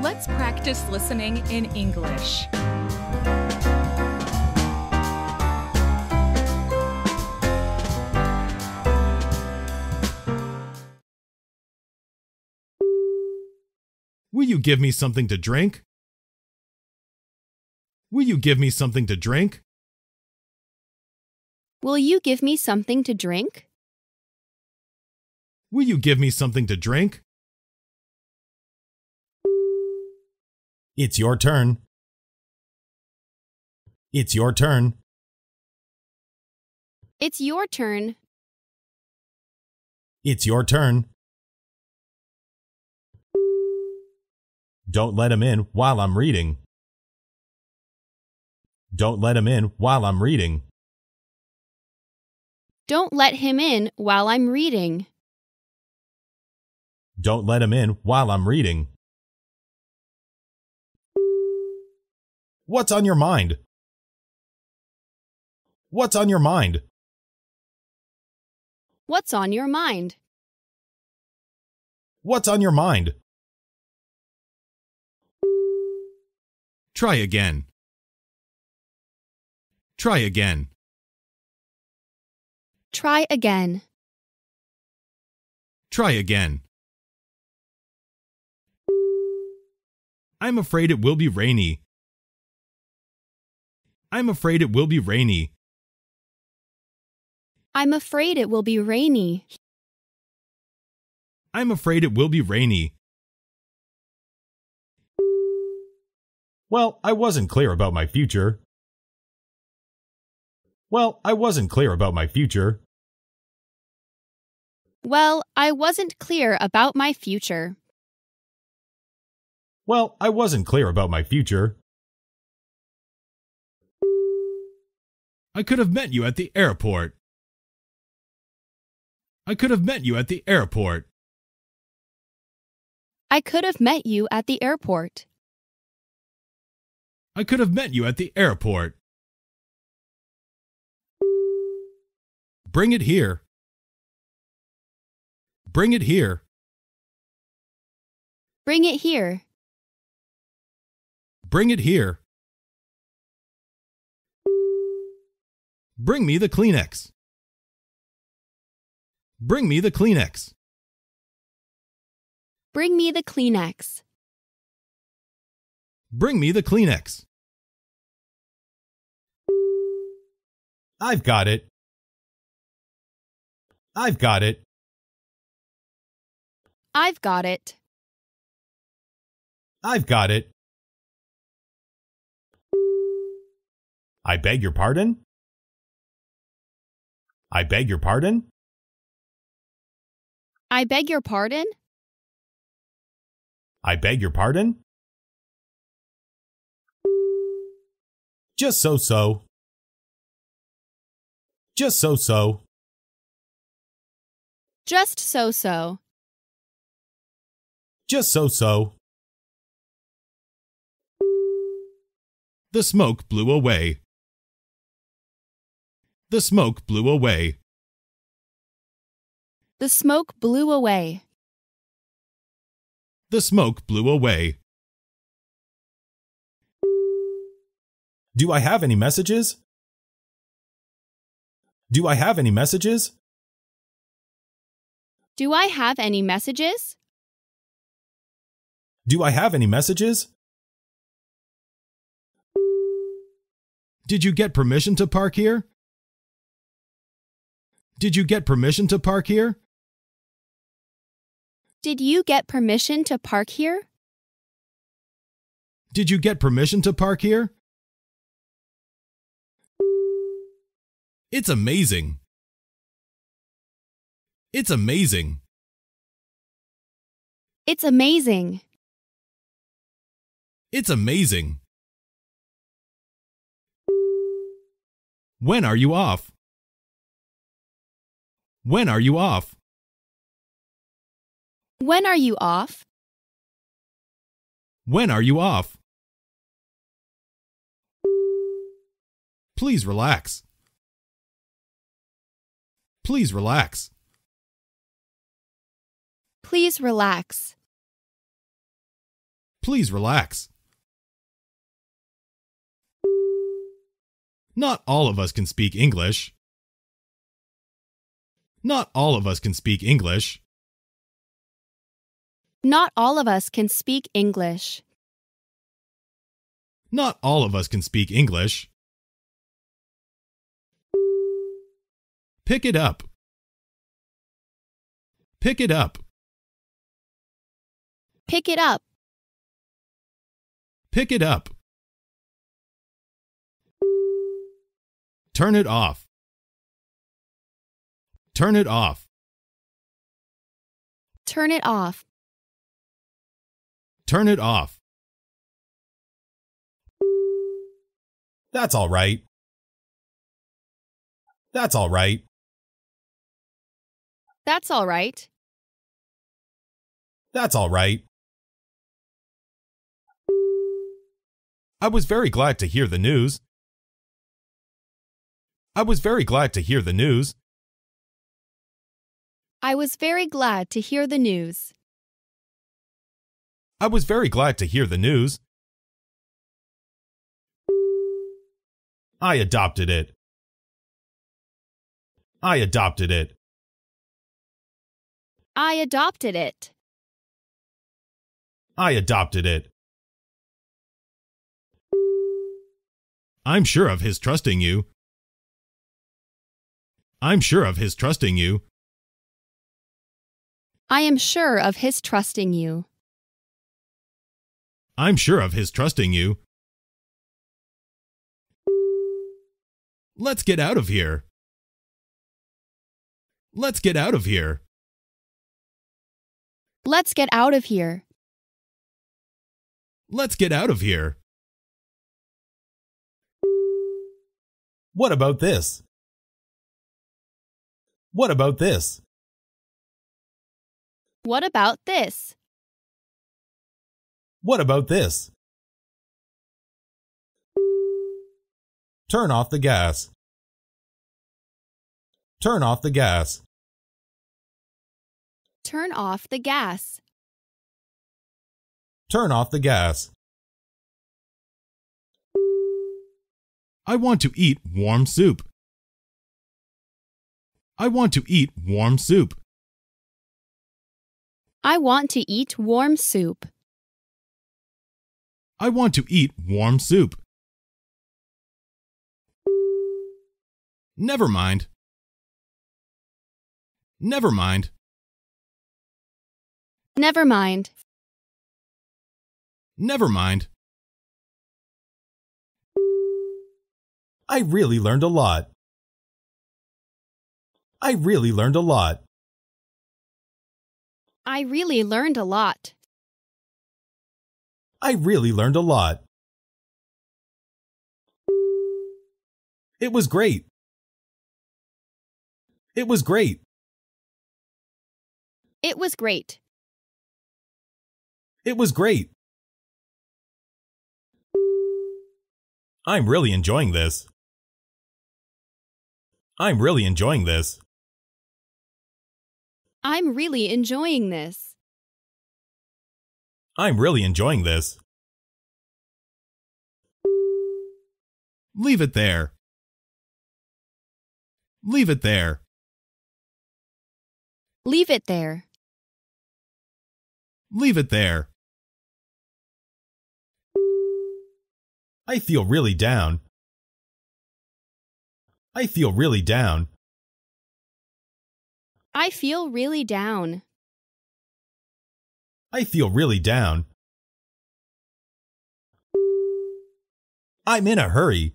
Let's practice listening in English. Will you give me something to drink? Will you give me something to drink? Will you give me something to drink? Will you give me something to drink? It's your turn. It's your turn. It's your turn. It's your turn. Don't let him in while I'm reading. Don't let him in while I'm reading. Don't let him in while I'm reading. Don't let him in while I'm reading. What's on your mind? What's on your mind? What's on your mind? What's on your mind? Try again. Try again. Try again. Try again. I'm afraid it will be rainy. I'm afraid it will be rainy. I'm afraid it will be rainy. I'm afraid it will be rainy. Well, I wasn't clear about my future. Well, I wasn't clear about my future. Well, I wasn't clear about my future. Well, I wasn't clear about my future. I could have met you at the airport. I could have met you at the airport. I could have met you at the airport. I could have met you at the airport. Bring it here. Bring it here. Bring it here. Bring it here. Bring me the Kleenex. Bring me the Kleenex. Bring me the Kleenex. Bring me the Kleenex. I've got it. I've got it. I've got it. I've got it. I beg your pardon? I beg your pardon? I beg your pardon? I beg your pardon? Just so so. Just so so. Just so so. Just so so. The smoke blew away. The smoke blew away. The smoke blew away. The smoke blew away. Do I have any messages? Do I have any messages? Do I have any messages? Do I have any messages? Did you get permission to park here? Did you get permission to park here? Did you get permission to park here? Did you get permission to park here? It's amazing. It's amazing. It's amazing. It's amazing. When are you off? When are you off? When are you off? When are you off? Please relax. Please relax. Please relax. Please relax. Not all of us can speak English. Not all of us can speak English. Not all of us can speak English. Not all of us can speak English. Pick it up. Pick it up. Pick it up. Pick it up. Turn it off. Turn it off. Turn it off. Turn it off. That's all right. That's all right. That's all right. That's all right. I was very glad to hear the news. I was very glad to hear the news. I was very glad to hear the news. I was very glad to hear the news. I adopted it. I adopted it. I adopted it. I adopted it. I'm sure of his trusting you. I'm sure of his trusting you. I am sure of his trusting you. I'm sure of his trusting you. Let's get out of here. Let's get out of here. Let's get out of here. Let's get out of here. What about this? What about this? What about this? What about this? Turn off the gas. Turn off the gas. Turn off the gas. Turn off the gas. I want to eat warm soup. I want to eat warm soup. I want to eat warm soup. I want to eat warm soup. Never mind. Never mind. Never mind. Never mind. I really learned a lot. I really learned a lot. I really learned a lot. I really learned a lot. It was great. It was great. It was great. It was great. I'm really enjoying this. I'm really enjoying this. I'm really enjoying this. I'm really enjoying this. Leave it there. Leave it there. Leave it there. Leave it there. I feel really down. I feel really down. I feel really down. I feel really down. I'm in a hurry.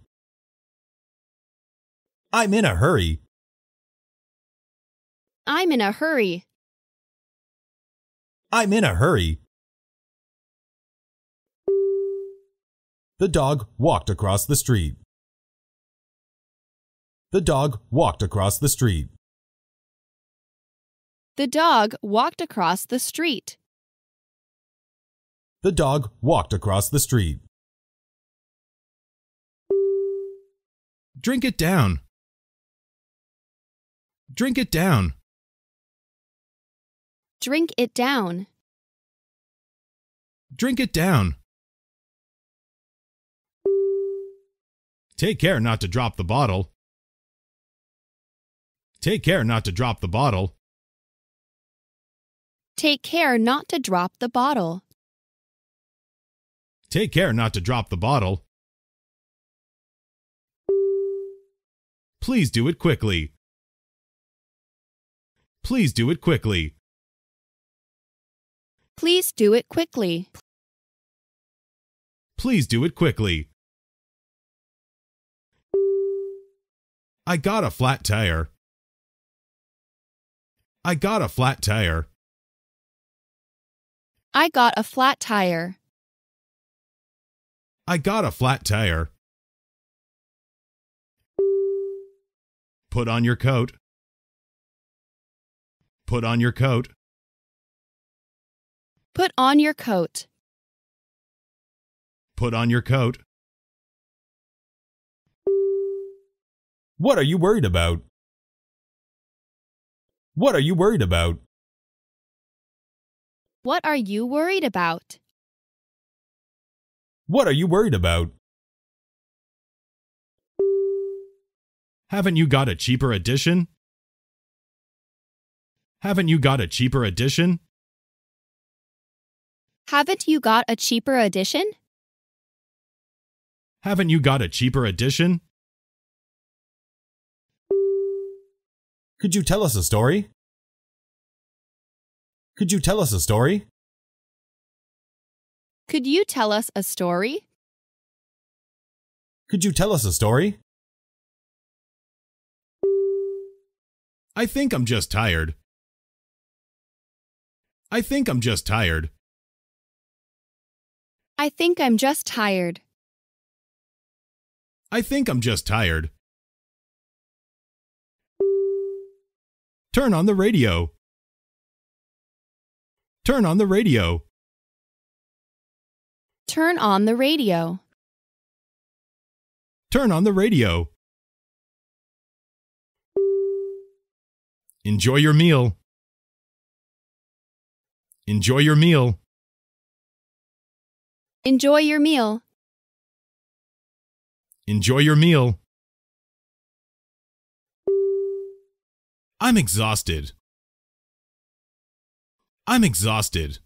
I'm in a hurry. I'm in a hurry. I'm in a hurry. The dog walked across the street. The dog walked across the street. The dog walked across the street. The dog walked across the street. Drink it down. Drink it down. Drink it down. Drink it down. Take care not to drop the bottle. Take care not to drop the bottle. Take care not to drop the bottle. Take care not to drop the bottle. Please do it quickly. Please do it quickly. Please do it quickly. Please do it quickly. I got a flat tire. I got a flat tire. I got a flat tire. I got a flat tire. Put on your coat. Put on your coat. Put on your coat. Put on your coat. What are you worried about? What are you worried about? What are you worried about? What are you worried about? Haven't you got a cheaper edition? Haven't you got a cheaper edition? Haven't you got a cheaper edition? Haven't you got a cheaper edition? Could you tell us a story? Could you tell us a story? Could you tell us a story? Could you tell us a story? I think I'm just tired. I think I'm just tired. I think I'm just tired. I think I'm just tired. Turn on the radio. Turn on the radio. Turn on the radio. Turn on the radio. Enjoy your meal. Enjoy your meal. Enjoy your meal. Enjoy your meal. I'm exhausted. I'm exhausted.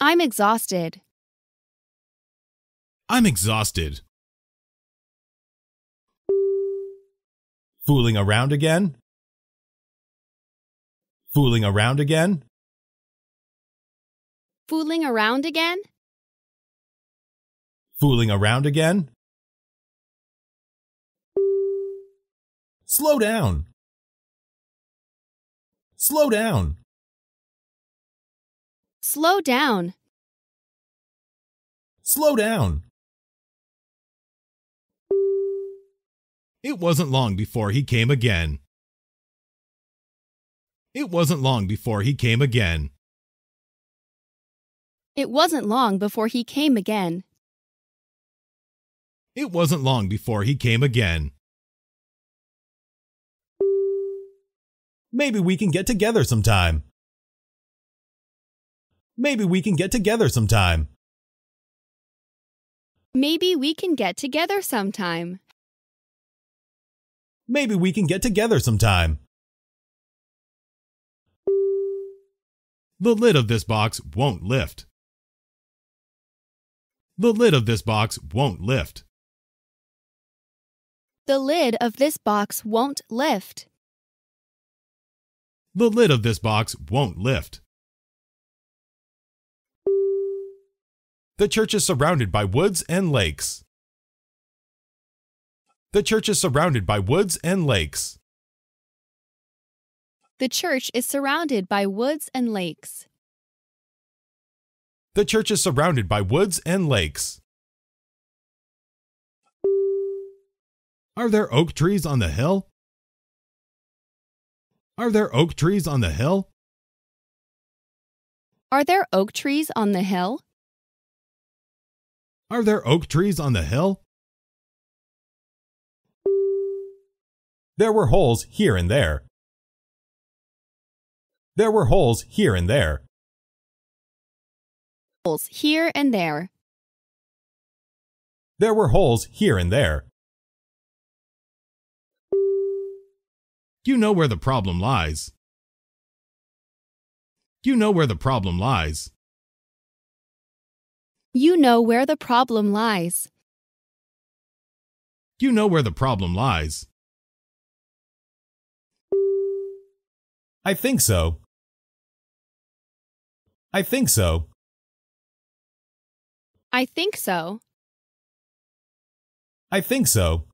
I'm exhausted. I'm exhausted. Fooling around again? Fooling around again? Fooling around again? Fooling around again? Slow down. Slow down. Slow down. Slow down. It wasn't long before he came again. It wasn't long before he came again. It wasn't long before he came again. It wasn't long before he came again. Maybe we can get together sometime. Maybe we can get together sometime. Maybe we can get together sometime. Maybe we can get together sometime. The lid of this box won't lift. The lid of this box won't lift. The lid of this box won't lift. The lid of this box won't lift. The church is surrounded by woods and lakes. The church is surrounded by woods and lakes. The church is surrounded by woods and lakes. The church is surrounded by woods and lakes. Are there oak trees on the hill? Are there oak trees on the hill? Are there oak trees on the hill? Are there oak trees on the hill? There were holes here and there. There were holes here and there. Holes here and there. There were holes here and there. You know where the problem lies. You know where the problem lies. You know where the problem lies. You know where the problem lies. I think so. I think so. I think so. I think so.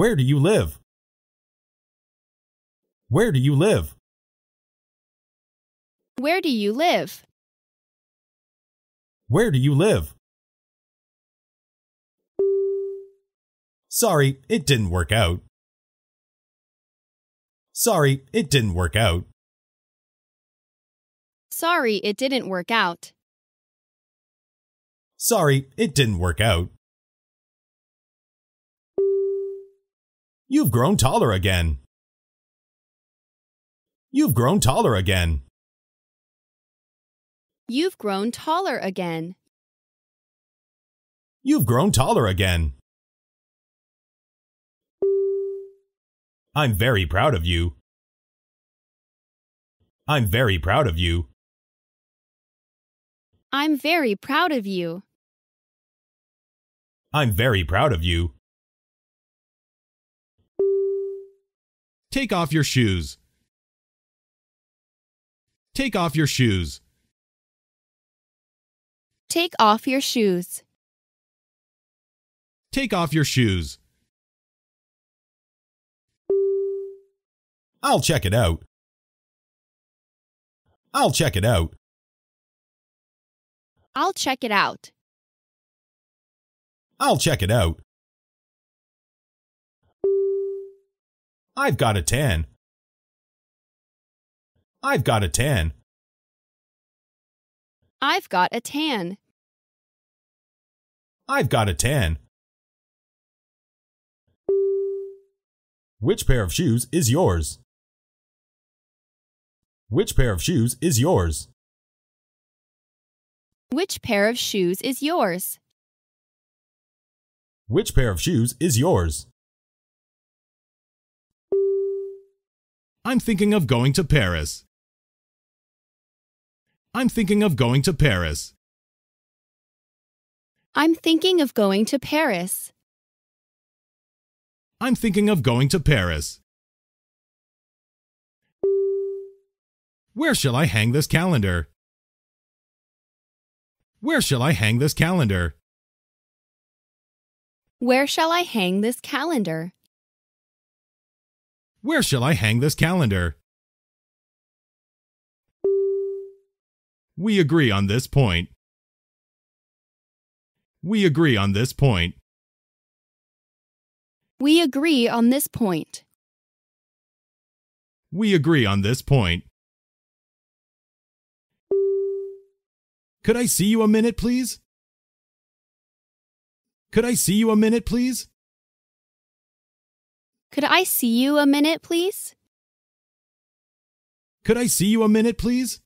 Where do you live? Where do you live? Where do you live? Where do you live? Sorry, it didn't work out. Sorry, it didn't work out. Sorry, it didn't work out. Sorry, it didn't work out. You've grown taller again. You've grown taller again. You've grown taller again. You've grown taller again. I'm very proud of you. I'm very proud of you. I'm very proud of you. I'm very proud of you. Take off your shoes. Take off your shoes. Take off your shoes. Take off your shoes. I'll check it out. I'll check it out. I'll check it out. I'll check it out. I've got a 10. I've got a 10. I've got a 10. I've got a 10. Which pair of shoes is yours? Which pair of shoes is yours? Which pair of shoes is yours? Which pair of shoes is yours? I'm thinking of going to Paris. I'm thinking of going to Paris. I'm thinking of going to Paris. I'm thinking of going to Paris. Where shall I hang this calendar? Where shall I hang this calendar? Where shall I hang this calendar? Where shall I hang this calendar? We agree on this point. We agree on this point. We agree on this point. We agree on this point. Could I see you a minute, please? Could I see you a minute, please? Could I see you a minute, please? Could I see you a minute, please?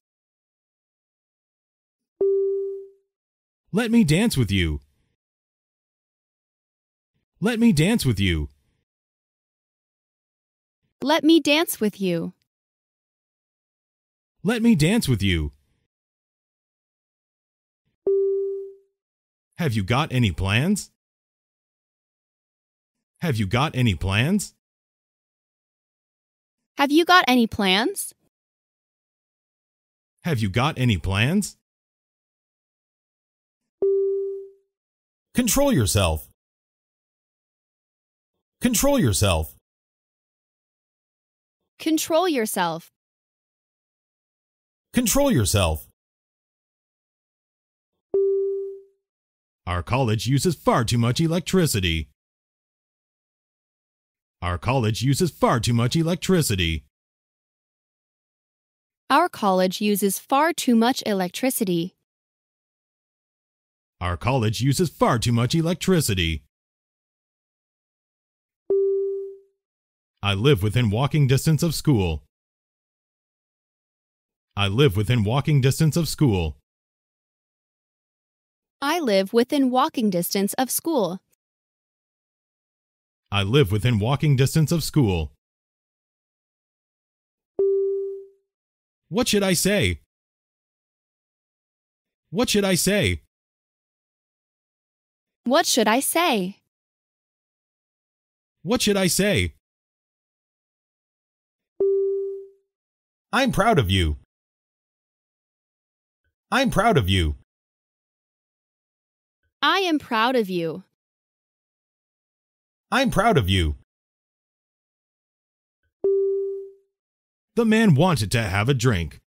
Let me dance with you. Let me dance with you. Let me dance with you. Let me dance with you. Have you got any plans? Have you got any plans? Have you got any plans? Have you got any plans? Control yourself. Control yourself. Control yourself. Control yourself. Our college uses far too much electricity. Our college uses far too much electricity. Our college uses far too much electricity. Our college uses far too much electricity. I live within walking distance of school. I live within walking distance of school. I live within walking distance of school. I live within walking distance of school. What should I say? What should I say? What should I say? What should I say? I'm proud of you. I'm proud of you. I am proud of you. I'm proud of you. The man wanted to have a drink.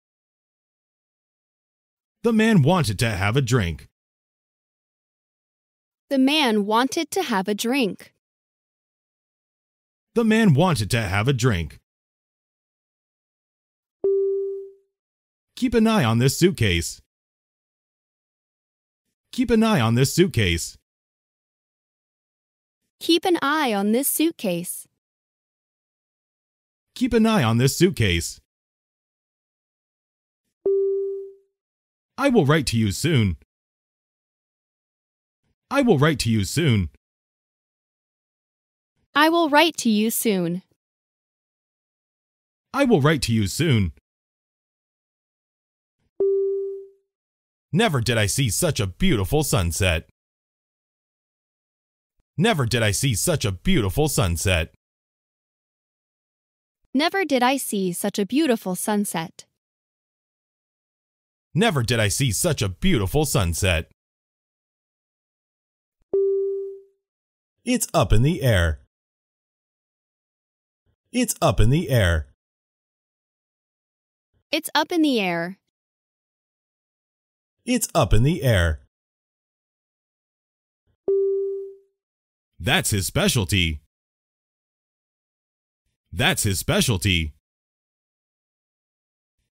The man wanted to have a drink. The man wanted to have a drink. The man wanted to have a drink. Keep an eye on this suitcase. Keep an eye on this suitcase. Keep an eye on this suitcase. Keep an eye on this suitcase. I will write to you soon. I will write to you soon. I will write to you soon. I will write to you soon. Never did I see such a beautiful sunset. Never did I see such a beautiful sunset. Never did I see such a beautiful sunset. Never did I see such a beautiful sunset. It's up in the air. It's up in the air. It's up in the air. It's up in the air. That's his specialty. That's his specialty.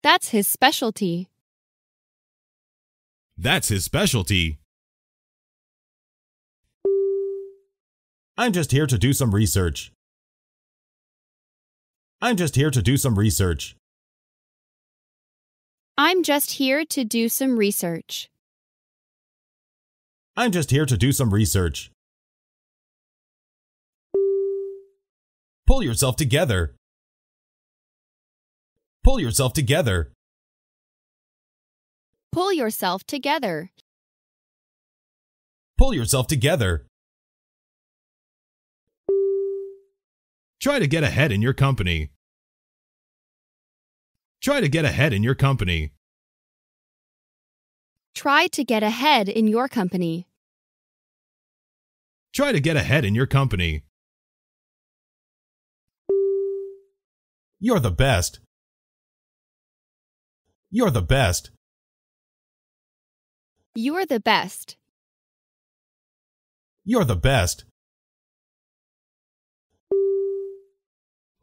That's his specialty. That's his specialty. I'm just here to do some research. I'm just here to do some research. I'm just here to do some research. I'm just here to do some research. Pull yourself together. Pull yourself together. Pull yourself together. Pull yourself together. Try to get ahead in your company. Try to get ahead in your company. Try to get ahead in your company. Try to get ahead in your company. You're the best. You're the best. You're the best. You're the best.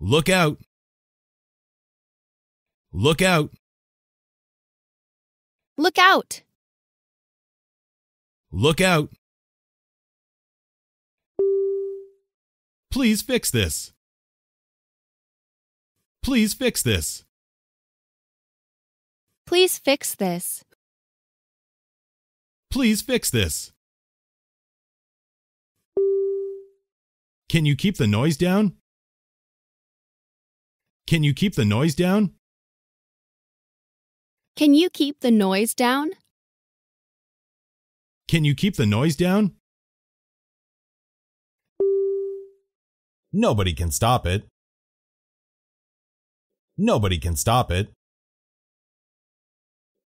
Look out. Look out. Look out. Look out. Please fix this. Please fix this. Please fix this. Please fix this. Can you keep the noise down? Can you keep the noise down? Can you keep the noise down? Can you keep the noise down? Nobody can stop it. Nobody can stop it.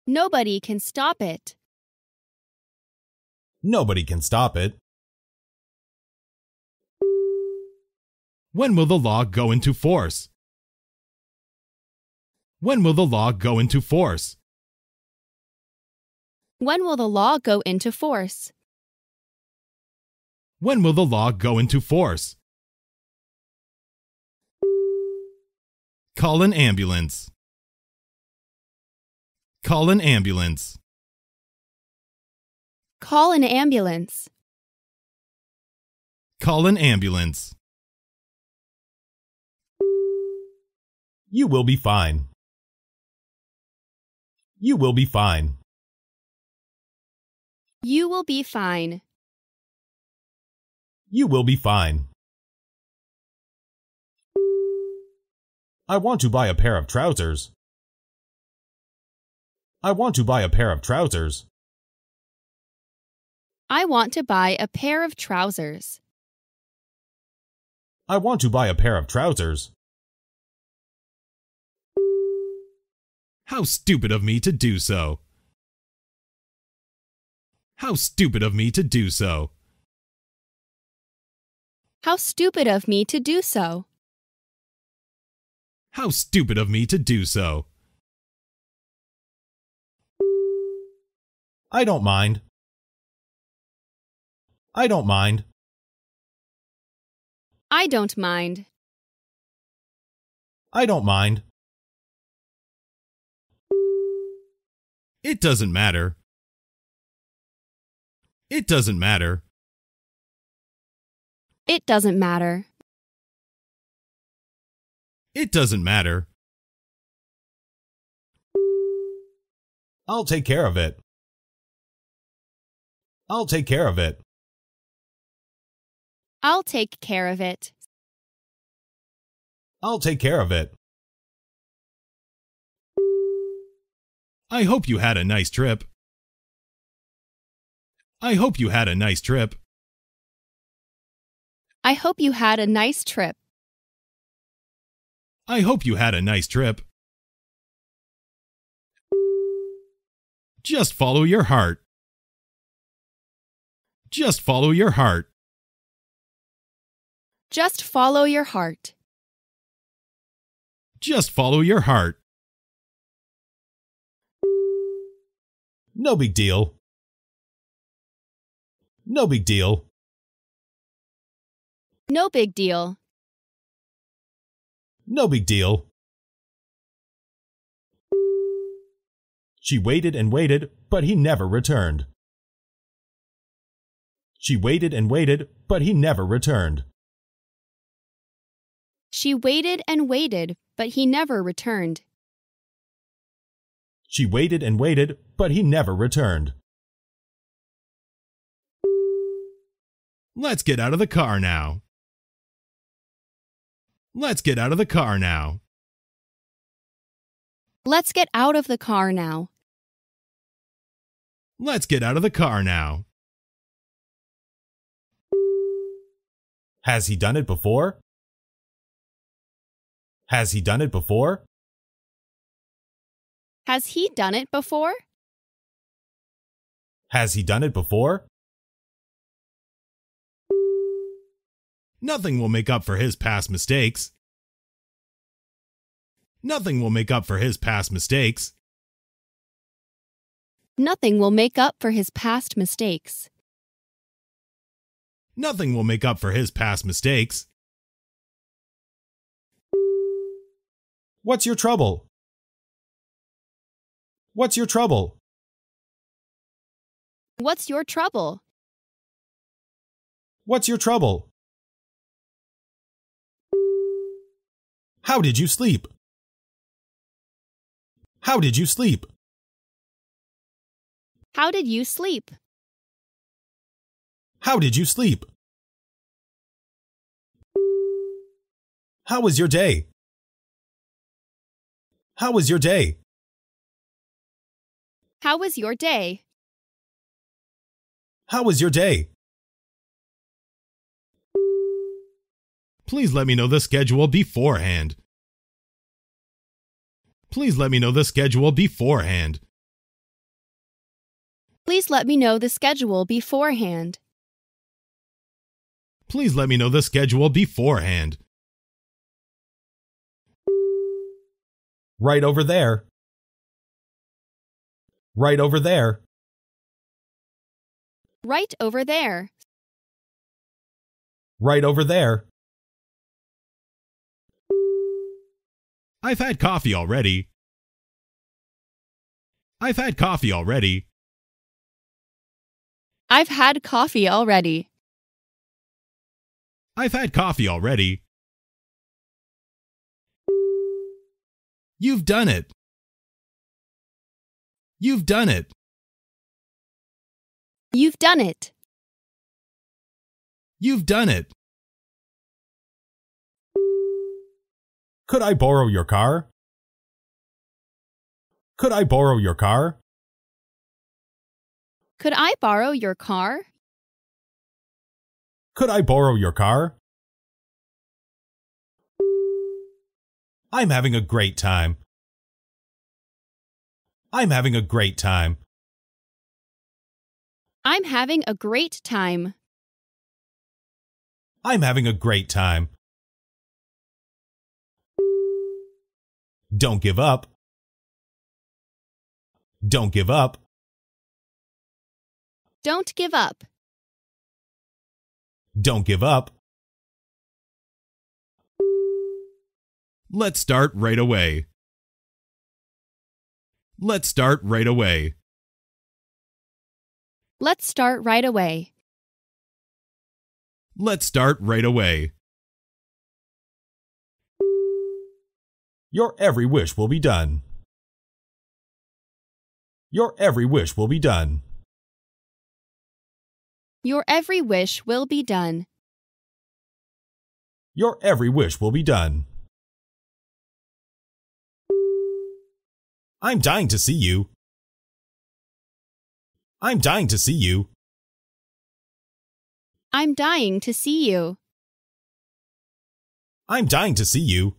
Nobody can stop it. Nobody can stop it. When will the law go into force? When will the law go into force? When will the law go into force? When will the law go into force? Call an ambulance. Call an ambulance. Call an ambulance. Call an ambulance. You will be fine. You will be fine. You will be fine. You will be fine. I want to buy a pair of trousers. I want to buy a pair of trousers. I want to buy a pair of trousers. I want to buy a pair of trousers. How stupid of me to do so. How stupid of me to do so. How stupid of me to do so. How stupid of me to do so. I don't mind. I don't mind. I don't mind. I don't mind. It doesn't matter. It doesn't matter. It doesn't matter. It doesn't matter. I'll take care of it. I'll take care of it. I'll take care of it. I'll take care of it. I hope you had a nice trip. I hope you had a nice trip. I hope you had a nice trip. I hope you had a nice trip. Just follow your heart. Just follow your heart. Just follow your heart. Just follow your heart. No big deal. No big deal. No big deal. No big deal. She waited and waited, but he never returned. She waited and waited, but he never returned. She waited and waited, but he never returned. She waited and waited, but he never returned. Let's get out of the car now. Let's get out of the car now. Let's get out of the car now. Let's get out of the car now. Has he done it before? Has he done it before? Has he done it before? Has he done it before? Nothing will make up for his past mistakes. Nothing will make up for his past mistakes. Nothing will make up for his past mistakes. Nothing will make up for his past mistakes. What's your trouble? What's your trouble? What's your trouble? What's your trouble? How did you sleep? How did you sleep? How did you sleep? How did you sleep? How was your day? How was your day? How was your day? How was your day? Please let me know the schedule beforehand. Please let me know the schedule beforehand. Please let me know the schedule beforehand. Please let me know the schedule beforehand. Right over there. Right over there. Right over there. Right over there. I've had coffee already. I've had coffee already. I've had coffee already. I've had coffee already. You've done it. You've done it. You've done it. You've done it. Could I borrow your car? Could I borrow your car? Could I borrow your car? Could I borrow your car? I'm having a great time. I'm having a great time. I'm having a great time. I'm having a great time. Don't give up. Don't give up. Don't give up. Don't give up. Let's start right away. Let's start right away. Let's start right away. Let's start right away. Your every wish will be done. Your every wish will be done. Your every wish will be done. Your every wish will be done. I'm dying to see you. I'm dying to see you. I'm dying to see you. I'm dying to see you.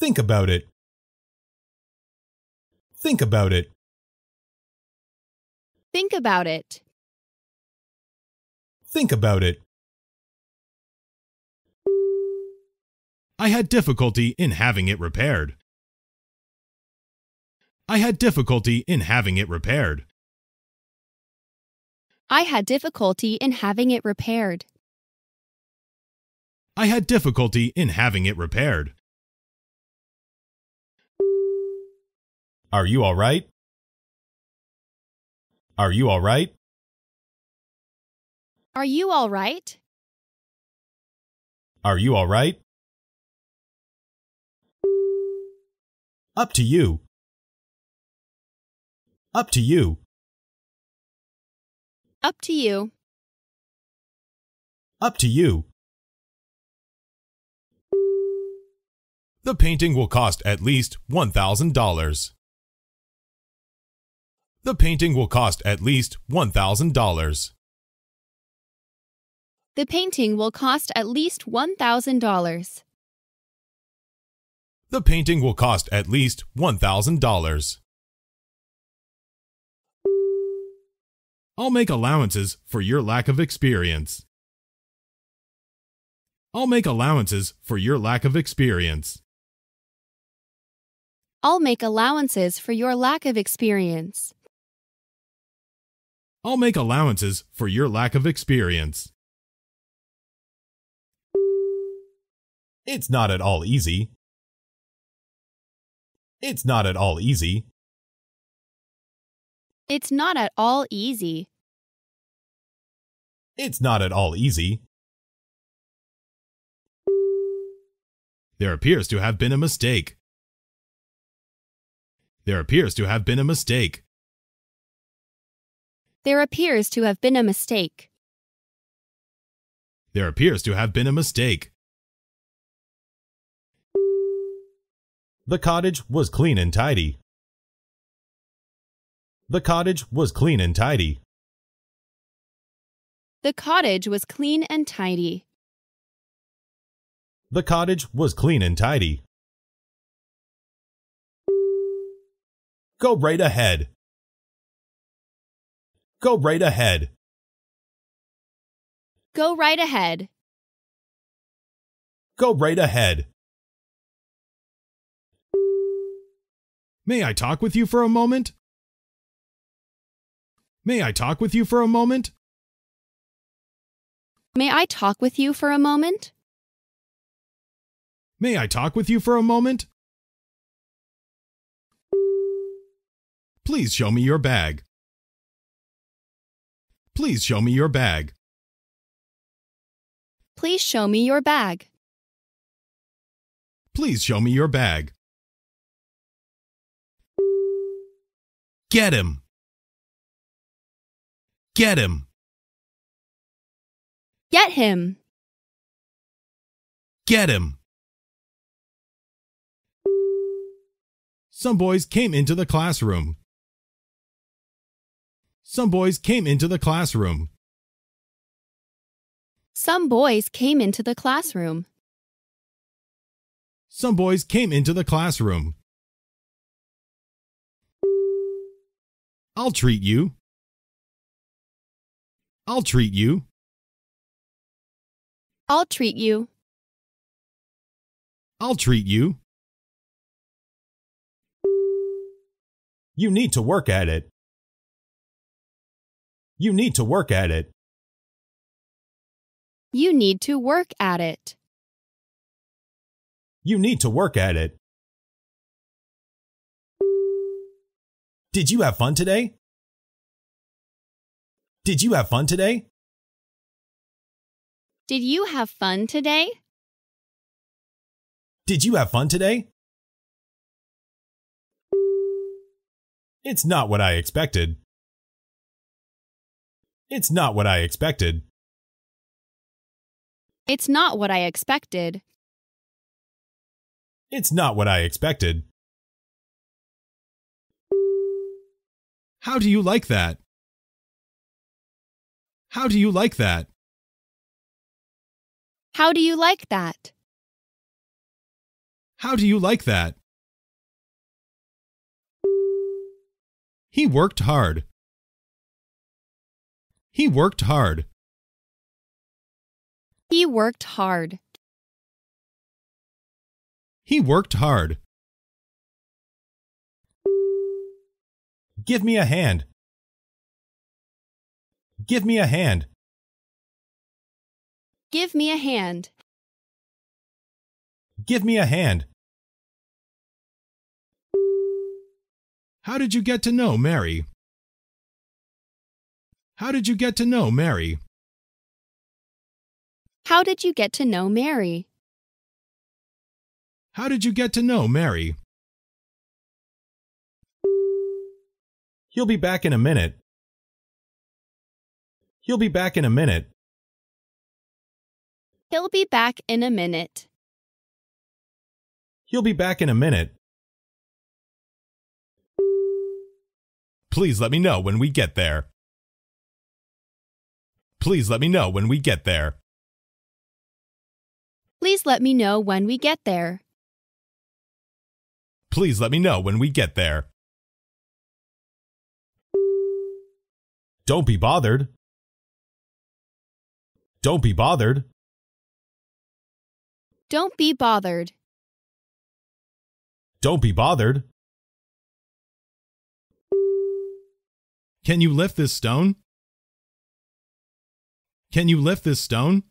Think about it. Think about it. Think about it. Think about it. I had difficulty in having it repaired. I had difficulty in having it repaired. I had difficulty in having it repaired. I had difficulty in having it repaired. Are you all right? Are you all right? Are you all right? Are you all right? Up to you. Up to you. Up to you. Up to you. The painting will cost at least $1,000. The painting will cost at least $1,000. The painting will cost at least $1,000. The painting will cost at least $1,000. I'll make allowances for your lack of experience. I'll make allowances for your lack of experience. I'll make allowances for your lack of experience. I'll make allowances for your lack of experience. It's not at all easy. It's not at all easy. It's not at all easy. It's not at all easy. There appears to have been a mistake. There appears to have been a mistake. There appears to have been a mistake. There appears to have been a mistake. The cottage was clean and tidy. The cottage was clean and tidy. The cottage was clean and tidy. The cottage was clean and tidy. Go right ahead. Go right ahead. Go right ahead. Go right ahead. May I talk with you for a moment? May I talk with you for a moment? May I talk with you for a moment? May I talk with you for a moment? Please show me your bag. Please show me your bag. Please show me your bag. Please show me your bag. Get him. Get him. Get him. Get him. Some boys came into the classroom some boys came into the classroom. Some boys came into the classroom. Some boys came into the classroom. I'll treat you. I'll treat you. I'll treat you. I'll treat you. You need to work at it. You need to work at it. You need to work at it. You need to work at it. Did you have fun today? Did you have fun today? Did you have fun today? Did you have fun today? It's not what I expected. It's not what I expected. It's not what I expected. It's not what I expected. How do you like that? How do you like that? How do you like that? How do you like that? He worked hard. He worked hard. He worked hard. He worked hard. Give me a hand. Give me a hand. Give me a hand. Give me a hand. How did you get to know Mary? How did you get to know Mary? How did you get to know Mary? How did you get to know Mary? He'll be back in a minute. He'll be back in a minute. He'll be back in a minute. He'll be back in a minute. Please let me know when we get there. Please let me know when we get there. Please let me know when we get there. Please let me know when we get there. Don't be bothered. Don't be bothered. Don't be bothered. Don't be bothered. Can you lift this stone? Can you lift this stone?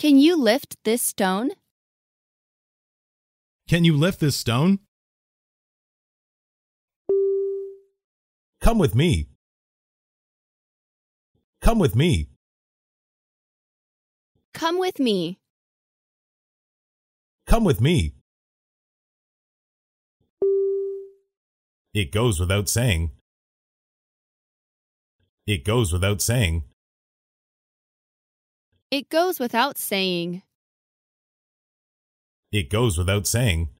Can you lift this stone? Can you lift this stone? Come with me. Come with me. Come with me. Come with me. It goes without saying. It goes without saying. It goes without saying. It goes without saying.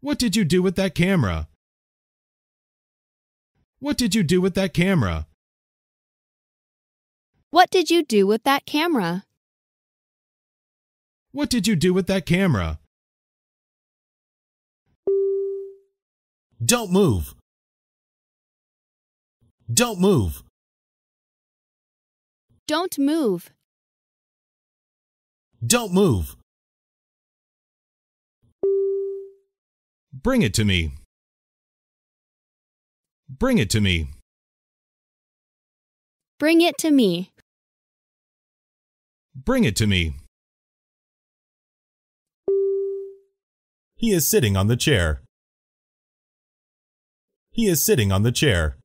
What did you do with that camera? What did you do with that camera? What did you do with that camera? What did you do with that camera? Don't move. Don't move. Don't move. Don't move. Bring it to me. Bring it to me. Bring it to me. Bring it to me. He is sitting on the chair. He is sitting on the chair.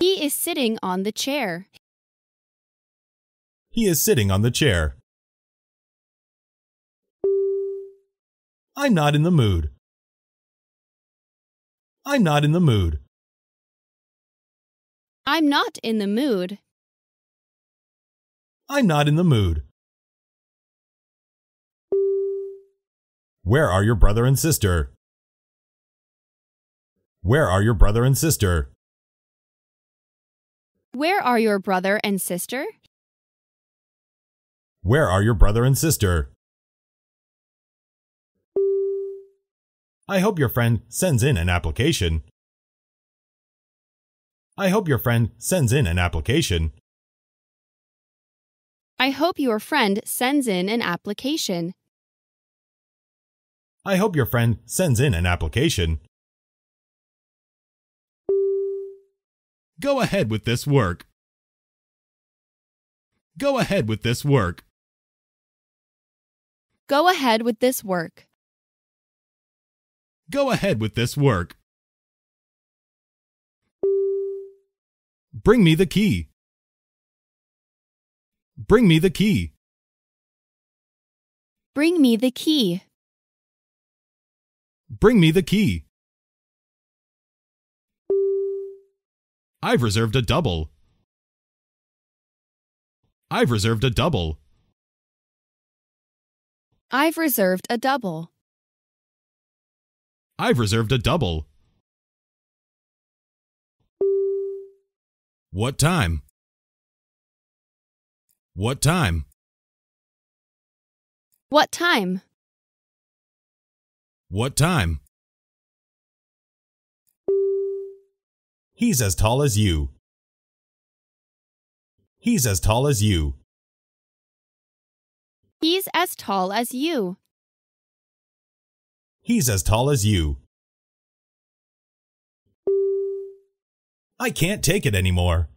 He is sitting on the chair. He is sitting on the chair. I'm not in the mood. I'm not in the mood. I'm not in the mood. I'm not in the mood. Where are your brother and sister? Where are your brother and sister? Where are your brother and sister? Where are your brother and sister? I hope your friend sends in an application. I hope your friend sends in an application. I hope your friend sends in an application. I hope your friend sends in an application. Go ahead with this work. Go ahead with this work. Go ahead with this work. Go ahead with this work. Bring me the key. Bring me the key. Bring me the key. Bring me the key. I've reserved a double. I've reserved a double. I've reserved a double. I've reserved a double. What time? What time? What time? What time? He's as tall as you. He's as tall as you. He's as tall as you. He's as tall as you. I can't take it anymore.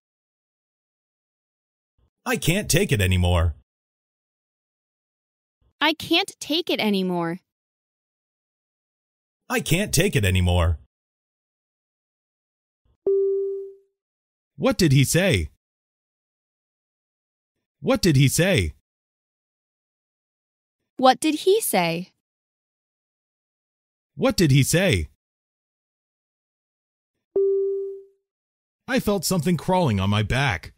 I can't take it anymore. I can't take it anymore. I can't take it anymore. What did he say? What did he say? What did he say? What did he say? I felt something crawling on my back.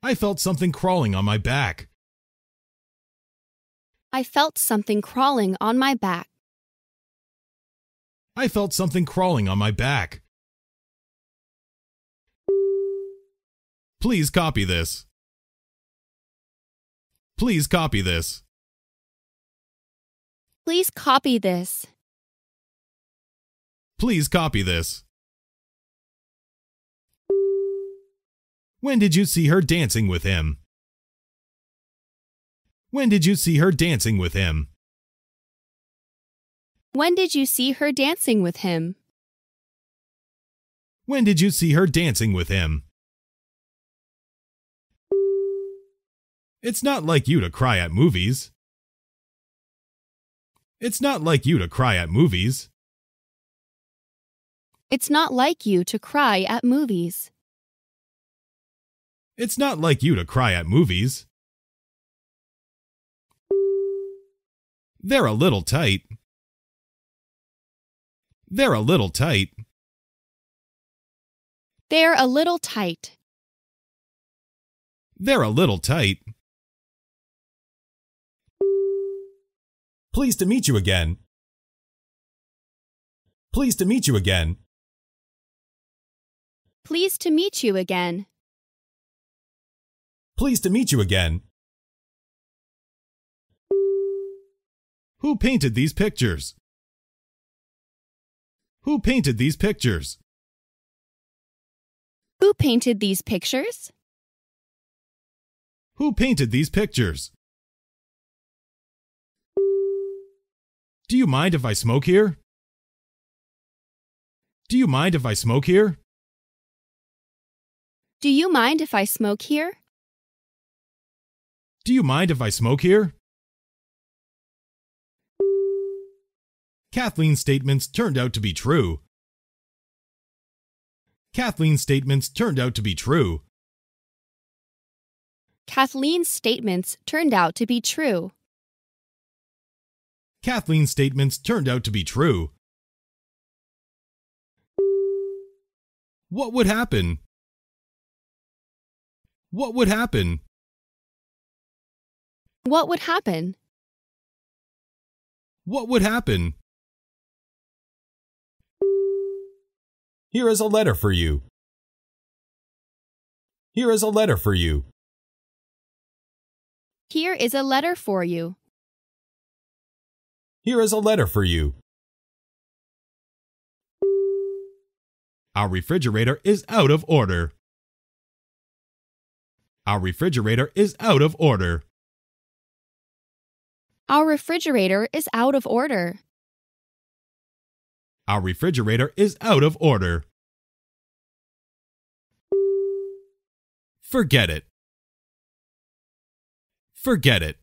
I felt something crawling on my back. I felt something crawling on my back. I felt something crawling on my back. Please copy this. Please copy this. Please copy this. Please copy this. When did you see her dancing with him? When did you see her dancing with him? When did you see her dancing with him? When did you see her dancing with him? It's not like you to cry at movies. It's not like you to cry at movies. It's not like you to cry at movies. It's not like you to cry at movies. They're a little tight. They're a little tight. They're a little tight. They're a little tight. Pleased to meet you again. Pleased to meet you again. Pleased to meet you again. Pleased to meet you again. Who painted these pictures? Who painted these pictures? Who painted these pictures? Who painted these pictures? Do you mind if I smoke here? Do you mind if I smoke here? Do you mind if I smoke here? Do you mind if I smoke here? Kathleen's statements turned out to be true. Kathleen's statements turned out to be true. Kathleen's statements turned out to be true. Kathleen's statements turned out to be true. What would happen? What would happen? What would happen? What would happen? Here is a letter for you. Here is a letter for you. Here is a letter for you. Here is a letter for you. Our refrigerator is out of order. Our refrigerator is out of order. Our refrigerator is out of order. Our refrigerator is out of order. Forget it. Forget it.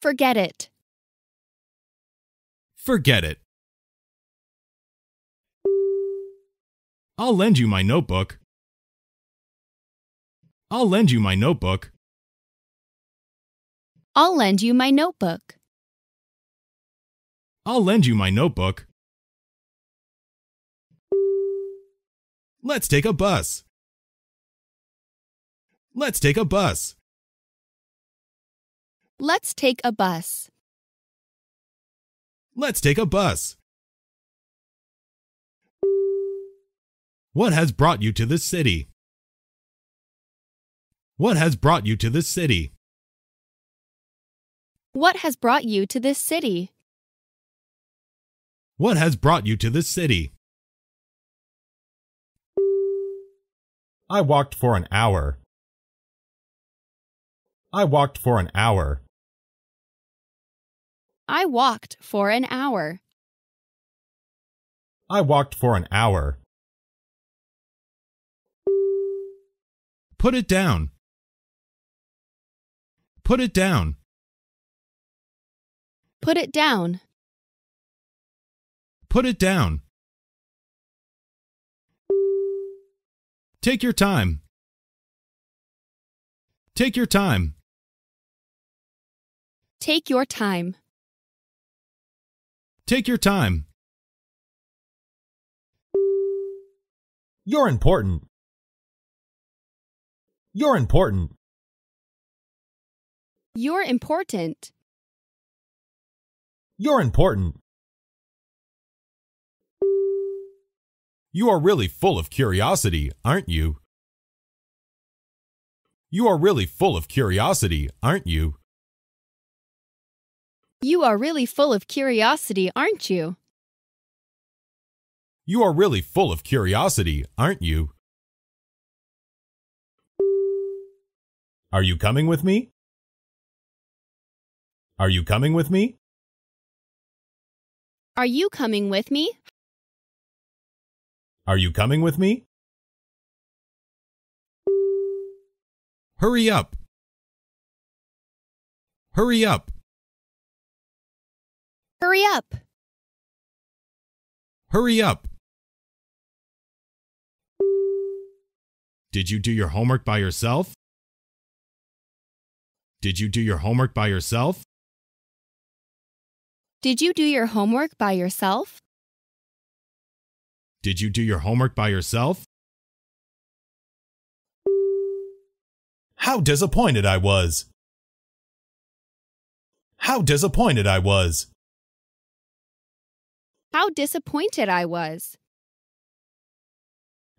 Forget it. Forget it. I'll lend you my notebook. I'll lend you my notebook. I'll lend you my notebook. I'll lend you my notebook. Let's take a bus. Let's take a bus. Let's take a bus. Let's take a bus. What has brought you to this city? What has brought you to this city? What has brought you to this city? What has brought you to this city? I walked for an hour. I walked for an hour. I walked for an hour. I walked for an hour. Put it down. Put it down. Put it down. Put it down. Take your time. Take your time. Take your time. Take your time. You're important. You're important. You're important. You're important. You are really full of curiosity, aren't you? You are really full of curiosity, aren't you? You are really full of curiosity, aren't you? You are really full of curiosity, aren't you? Are you coming with me? Are you coming with me? Are you coming with me? Are you coming with me? Hurry up! Hurry up! Hurry up. Hurry up. Did you do your homework by yourself? Did you do your homework by yourself? Did you do your homework by yourself? Did you do your homework by yourself? How disappointed I was. How disappointed I was. How disappointed I was.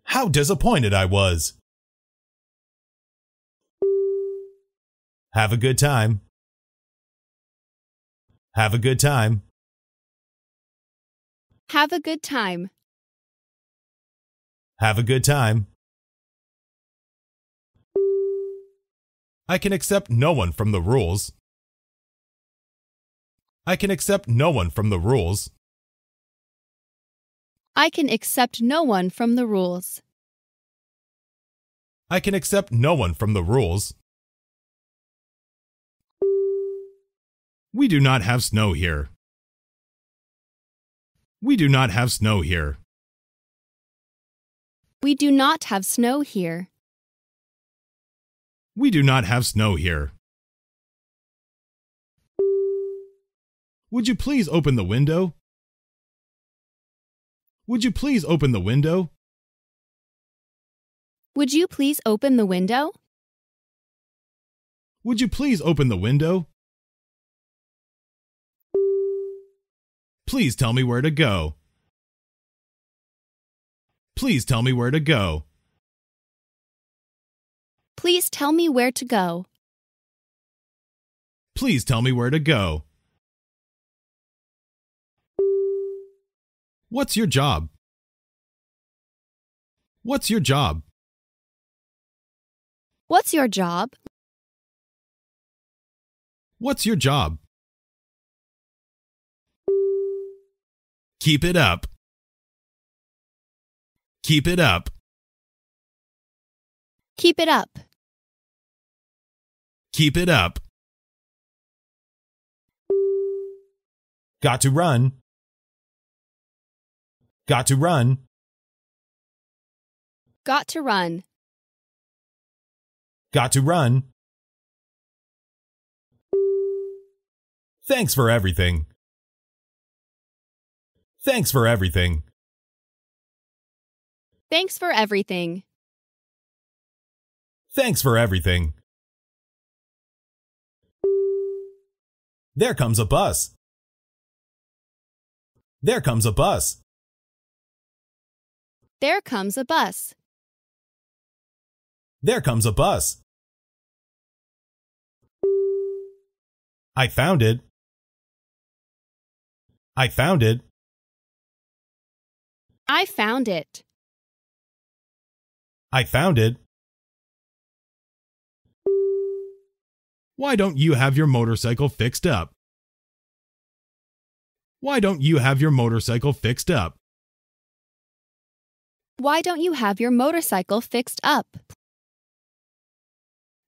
How disappointed I was. Have a good time. Have a good time. Have a good time. Have a good time. I can accept no one from the rules. I can accept no one from the rules. I can accept no one from the rules. I can accept no one from the rules. We do not have snow here. We do not have snow here. We do not have snow here. We do not have snow here. Would you please open the window? Would you please open the window? Would you please open the window? Would you please open the window? Please tell me where to go. Please tell me where to go. Please tell me where to go. Please tell me where to go. What's your job? What's your job? What's your job? What's your job? Keep it up. Keep it up. Keep it up. Keep it up. Got to run. Got to run. Got to run. Got to run. Thanks for everything. Thanks for everything. Thanks for everything. Thanks for everything. There comes a bus. There comes a bus. There comes a bus. There comes a bus. I found it. I found it. I found it. I found it. Why don't you have your motorcycle fixed up? Why don't you have your motorcycle fixed up? Why don't you have your motorcycle fixed up?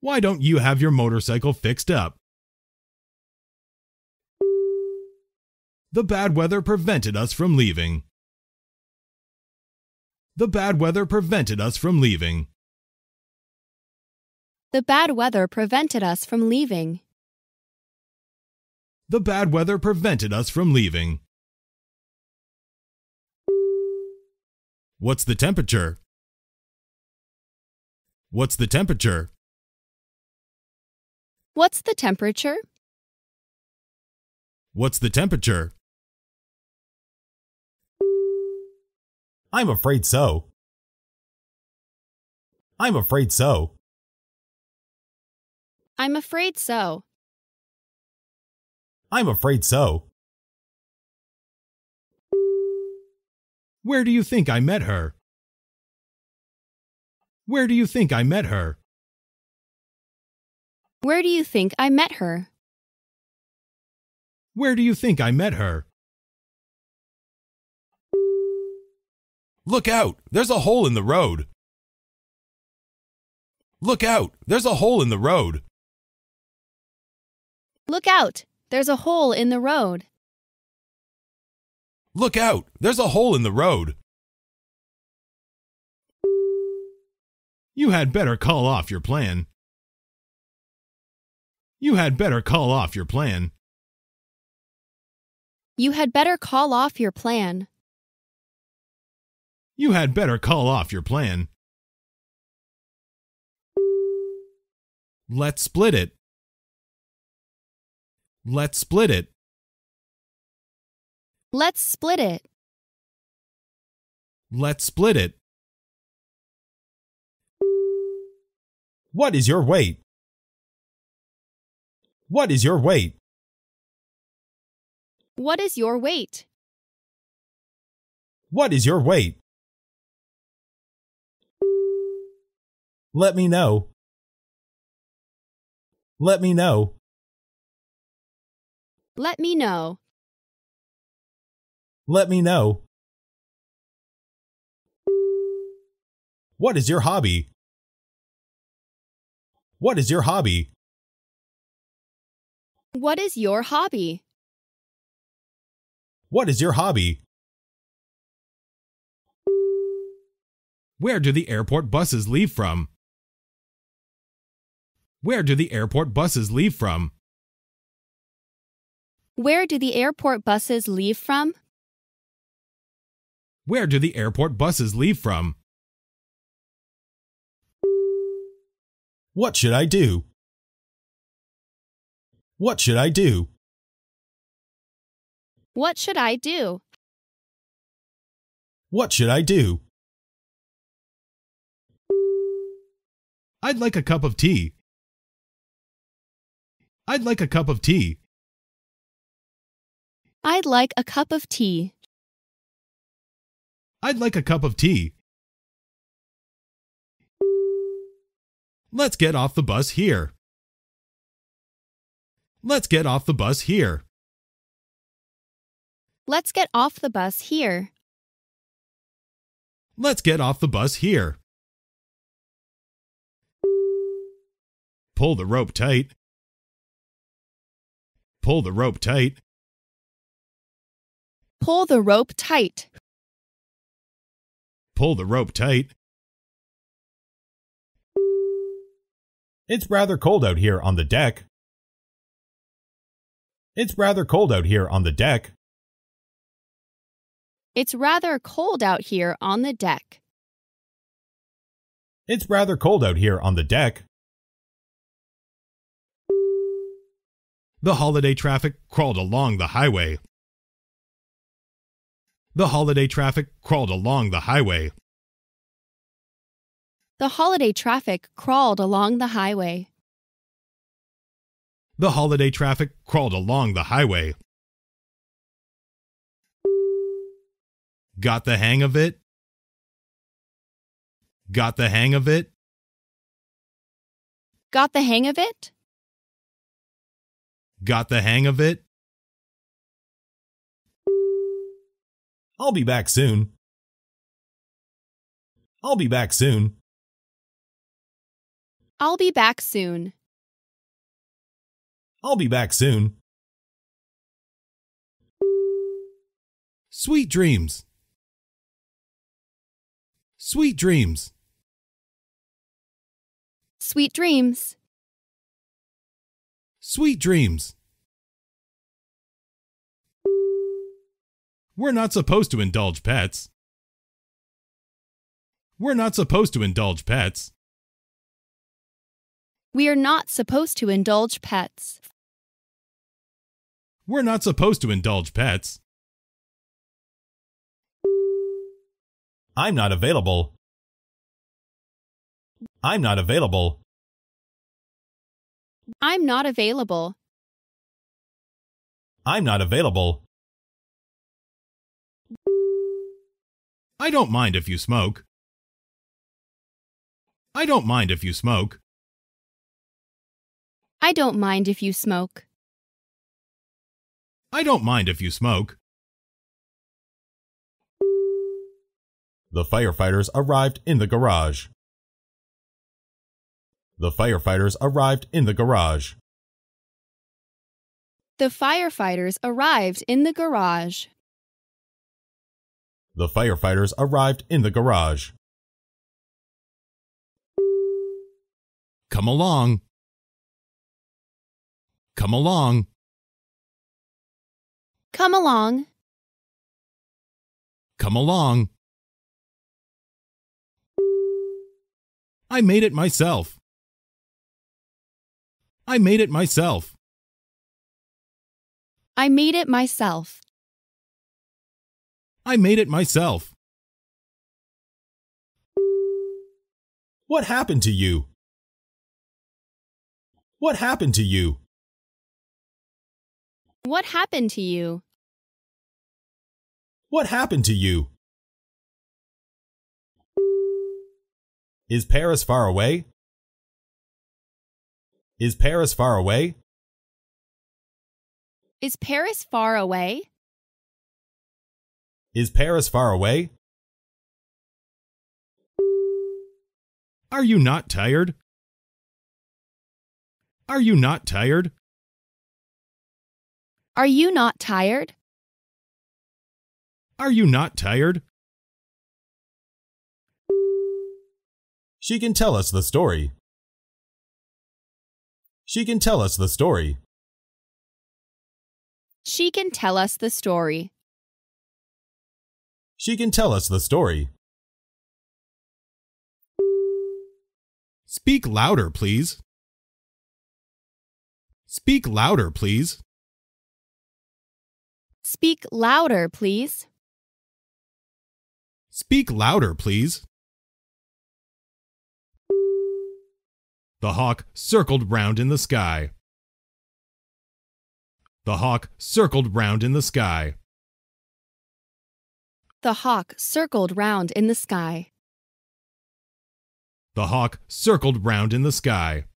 Why don't you have your motorcycle fixed up? The bad weather prevented us from leaving. The bad weather prevented us from leaving. The bad weather prevented us from leaving. The bad weather prevented us from leaving. What's the temperature? What's the temperature? What's the temperature? What's the temperature? I'm afraid so. I'm afraid so. I'm afraid so. I'm afraid so. Where do you think I met her? Where do you think I met her? Where do you think I met her? Where do you think I met her? Look out! There's a hole in the road! Look out! There's a hole in the road! Look out! There's a hole in the road! Look out! There's a hole in the road! You had better call off your plan. You had better call off your plan. You had better call off your plan. You had better call off your plan. Let's split it. Let's split it. Let's split it. Let's split it. What is your weight? What is your weight? What is your weight? What is your weight? Let me know. Let me know. Let me know. Let me know. What is your hobby? What is your hobby? What is your hobby? What is your hobby? Where do the airport buses leave from? Where do the airport buses leave from? Where do the airport buses leave from? Where do the airport buses leave from? What should I do? What should I do? What should I do? What should I do? I'd like a cup of tea. I'd like a cup of tea. I'd like a cup of tea. I'd like a cup of tea. Let's get off the bus here. Let's get off the bus here. Let's get off the bus here. Let's get off the bus here. Pull the rope tight. Pull the rope tight. Pull the rope tight pull the rope tight. It's rather cold out here on the deck. It's rather cold out here on the deck. It's rather cold out here on the deck. It's rather cold out here on the deck. The holiday traffic crawled along the highway. The holiday traffic crawled along the highway. The holiday traffic crawled along the highway. The holiday traffic crawled along the highway. Got the hang of it? Got the hang of it? Got the hang of it? Got the hang of it? I'll be back soon. I'll be back soon. I'll be back soon. I'll be back soon. Sweet dreams. Sweet dreams. Sweet dreams. Sweet dreams. We're not supposed to indulge pets. We're not supposed to indulge pets. We are not supposed to indulge pets. We're not supposed to indulge pets. I'm not available. I'm not available. I'm not available. I'm not available. I don't mind if you smoke. I don't mind if you smoke. I don't mind if you smoke. I don't mind if you smoke. The firefighters arrived in the garage. The firefighters arrived in the garage. The firefighters arrived in the garage. The firefighters arrived in the garage. Come along. Come along. Come along. Come along. I made it myself. I made it myself. I made it myself. I made it myself. What happened to you? What happened to you? What happened to you? What happened to you? Is Paris far away? Is Paris far away? Is Paris far away? Is Paris far away? Are you not tired? Are you not tired? Are you not tired? Are you not tired? She can tell us the story. She can tell us the story. She can tell us the story. She can tell us the story. Speak louder, please. Speak louder, please. Speak louder, please. Speak louder, please. The hawk circled round in the sky. The hawk circled round in the sky. The hawk circled round in the sky. The hawk circled round in the sky.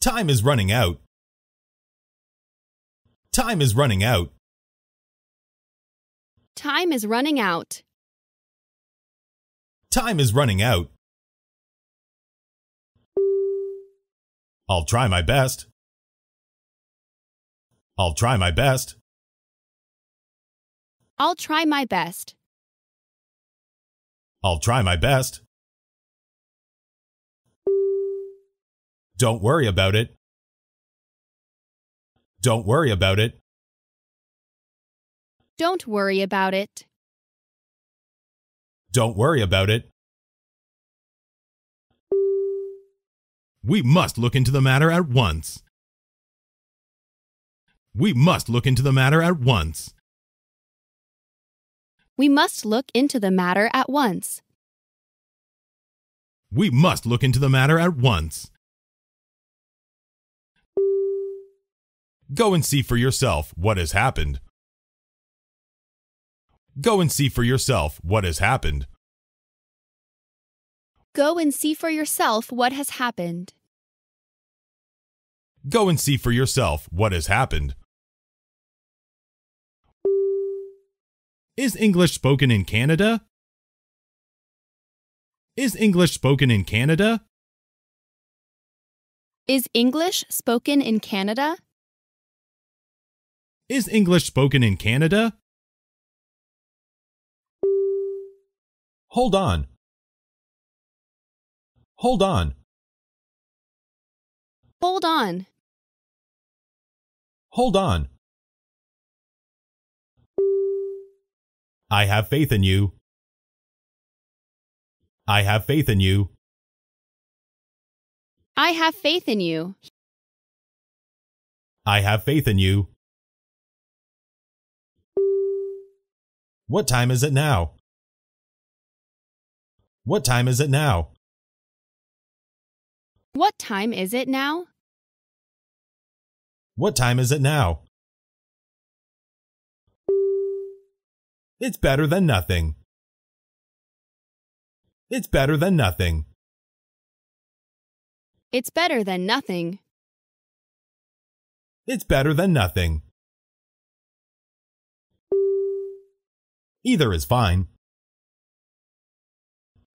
Time is running out. Time is running out. Time is running out. Time is running out. I'll try my best. I'll try my best. I'll try my best. I'll try my best. Don't worry about it. Don't worry about it. Don't worry about it. Don't worry about it. We must look into the matter at once. We must look into the matter at once. We must look into the matter at once. We must look into the matter at once. Go and see for yourself what has happened. Go and see for yourself what has happened. Go and see for yourself what has happened. Go and see for yourself what has happened. Is English spoken in Canada? Is English spoken in Canada? Is English spoken in Canada? Is English spoken in Canada? Hold on. Hold on. Hold on. Hold on. I have faith in you. I have faith in you. I have faith in you. I have faith in you. What time is it now? What time is it now? What time is it now? What time is it now? It's better than nothing. It's better than nothing. It's better than nothing. It's better than nothing. Either is fine.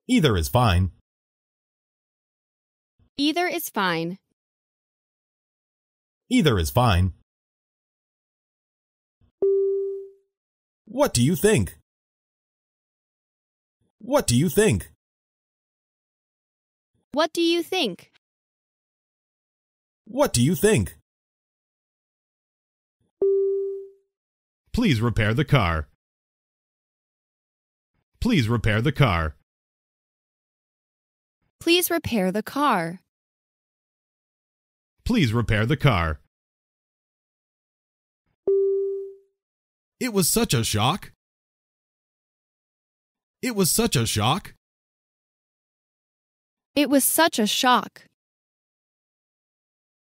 Either is fine. Either is fine. Either is fine. What do you think? What do you think? What do you think? What do you think? Please repair the car. Please repair the car. Please repair the car. Please repair the car. It was such a shock. It was such a shock. It was such a shock.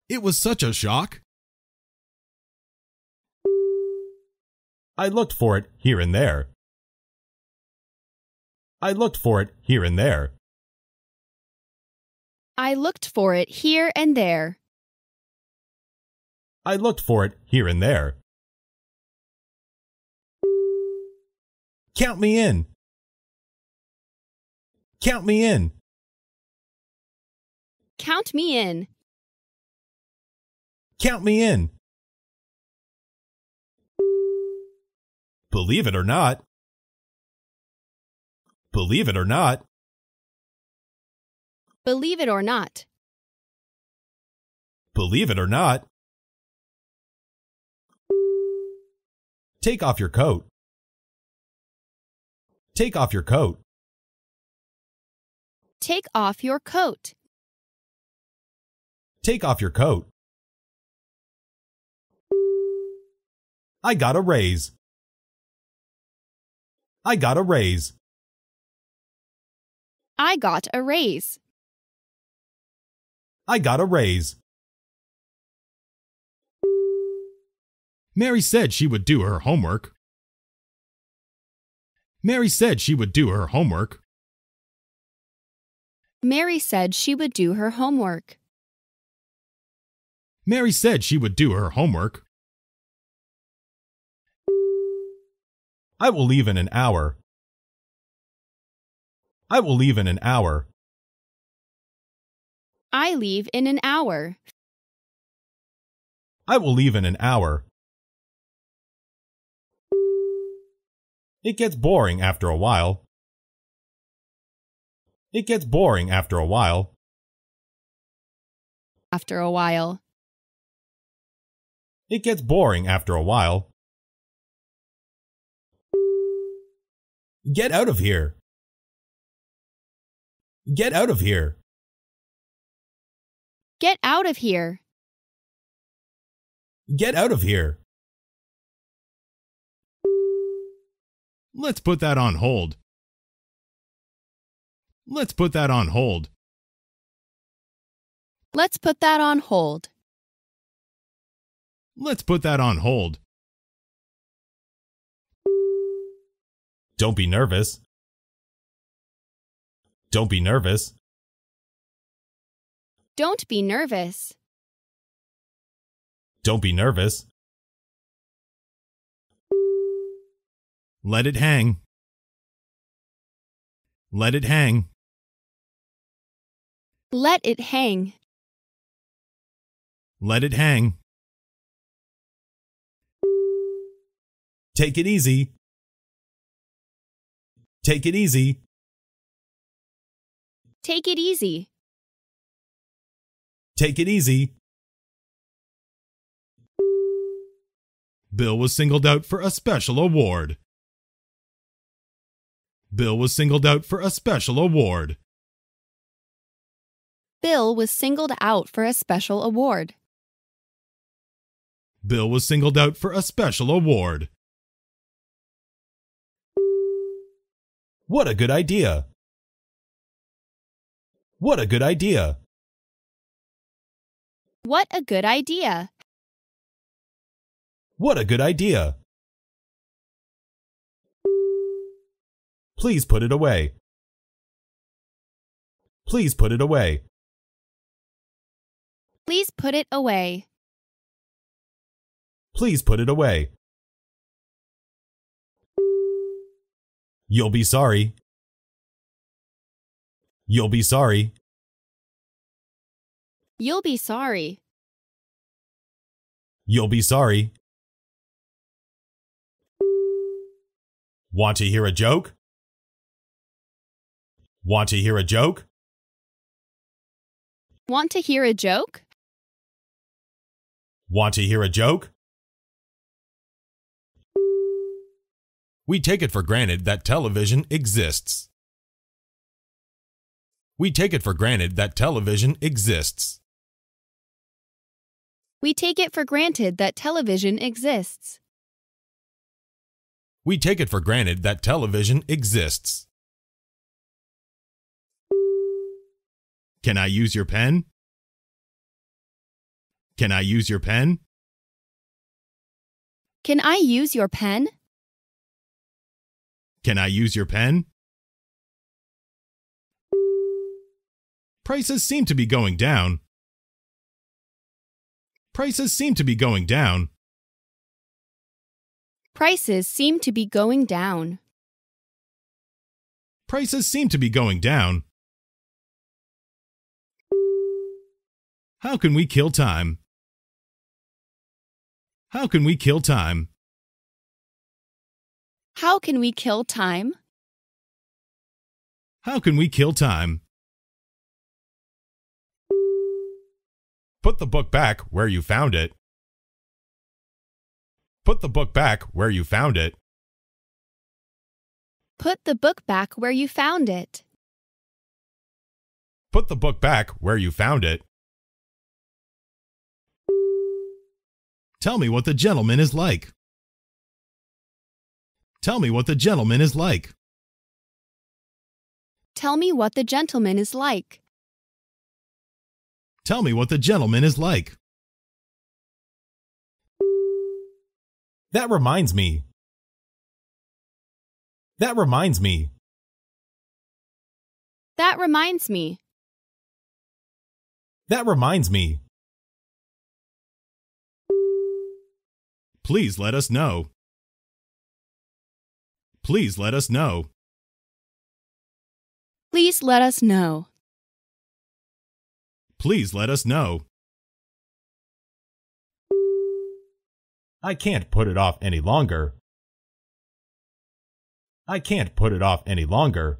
It was such a shock. I looked for it here and there. I looked for it here and there. I looked for it here and there. I looked for it here and there. Count me in. Count me in. Count me in. Count me in. Believe it or not. Believe it or not. Believe it or not. Believe it or not. Take off your coat. Take off your coat. Take off your coat. Take off your coat. I got a raise. I got a raise. I got a raise. I got a raise. Mary said she would do her homework. Mary said she would do her homework. Mary said she would do her homework. Mary said she would do her homework. I will leave in an hour. I will leave in an hour. I leave in an hour. I will leave in an hour. It gets boring after a while. It gets boring after a while. After a while. It gets boring after a while. Get out of here. Get out of here. Get out of here. Get out of here. Let's put that on hold. Let's put that on hold. Let's put that on hold. Let's put that on hold. Don't be nervous. Don't be nervous. Don't be nervous. Don't be nervous. Let it hang. Let it hang. Let it hang. Let it hang. Take it easy. Take it easy. Take it easy. Take it easy. Bill was singled out for a special award. Bill was singled out for a special award. Bill was singled out for a special award. Bill was singled out for a special award. What a good idea! What a good idea! What a good idea! What a good idea! Please put it away. Please put it away. Please put it away. Please put it away. You'll be sorry. You'll be sorry. You'll be sorry. You'll be sorry. Want to hear a joke? Want to hear a joke? Want to hear a joke? Want to hear a joke? We take it for granted that television exists. We take it for granted that television exists. We take it for granted that television exists. We take it for granted that television exists. Can I use your pen? Can I use your pen? Can I use your pen? Can I use your pen? Prices seem to be going down. Prices seem to be going down. Prices seem to be going down. Prices seem to be going down. How can we kill time? How can we kill time? How can we kill time? How can we kill time? Put the book back where you found it. Put the book back where you found it. Put the book back where you found it. Put the book back where you found it. Tell me what the gentleman is like. Tell me what the gentleman is like. Tell me what the gentleman is like. Tell me what the gentleman is like. That reminds me. That reminds me. That reminds me. That reminds me. Please let us know. Please let us know. Please let us know. Please let us know. I can't put it off any longer. I can't put it off any longer.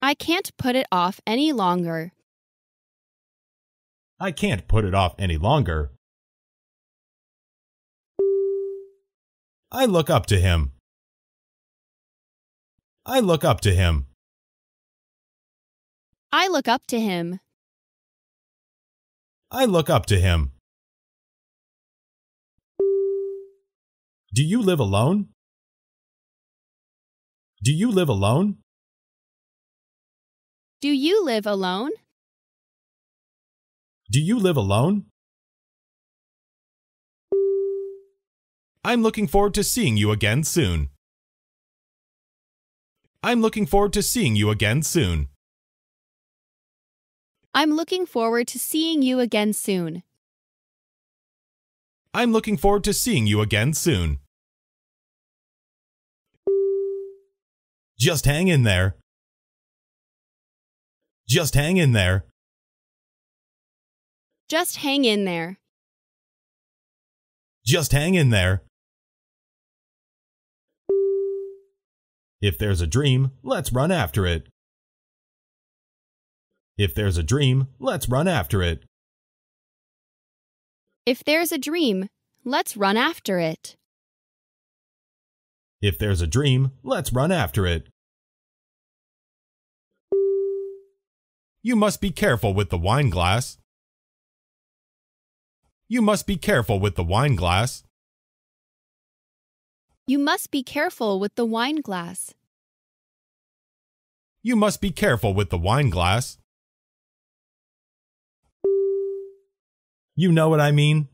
I can't put it off any longer. I can't put it off any longer. I look up to him. I look up to him. I look up to him. I look up to him. Do you live alone? Do you live alone? Do you live alone? Do you live alone? I'm looking forward to seeing you again soon. I'm looking forward to seeing you again soon. I'm looking forward to seeing you again soon. I'm looking forward to seeing you again soon. Just hang in there. Just hang in there. Just hang in there. Just hang in there. If there's a dream, let's run after it. If there's a dream, let's run after it. If there's a dream, let's run after it. If there's a dream, let's run after it. You must be careful with the wine glass. You must be careful with the wine glass. You must be careful with the wine glass. You must be careful with the wine glass. You know what I mean?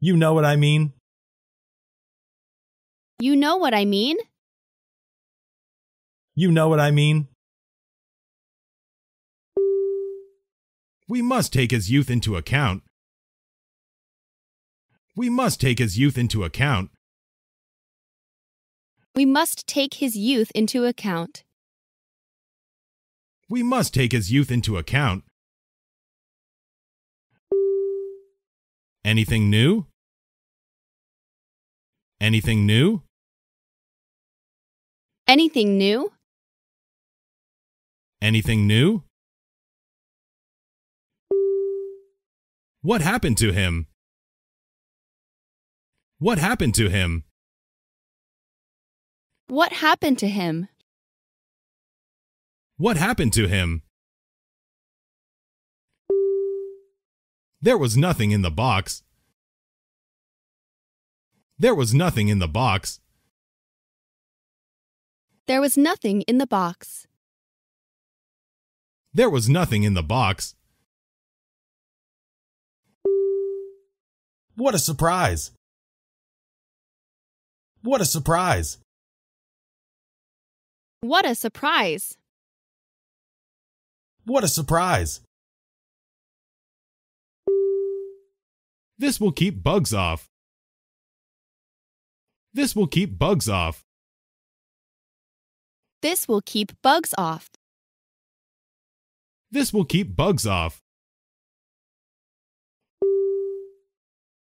You know what I mean? You know what I mean? You know what I mean? We must take his youth into account. We must take his youth into account. We must take his youth into account. We must take his youth into account. Anything new? Anything new? Anything new? Anything new? What happened to him? What happened to him? What happened to him? What happened to him? There was nothing in the box. There was nothing in the box. There was nothing in the box. There was nothing in the box. What a surprise! What a surprise! What a surprise! What a surprise! This will keep bugs off. This will keep bugs off. This will keep bugs off. This will keep bugs off.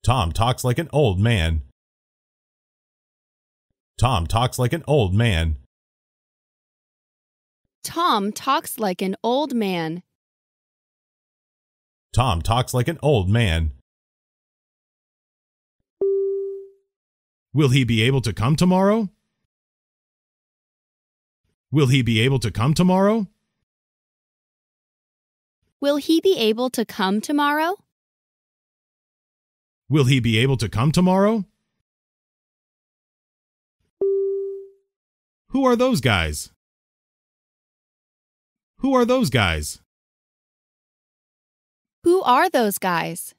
Tom talks like an old man. Tom talks like an old man. Tom talks like an old man. Tom talks like an old man. Will he be able to come tomorrow? Will he be able to come tomorrow? Will he be able to come tomorrow? Will he be able to come tomorrow? Who are those guys? Who are those guys? Who are those guys?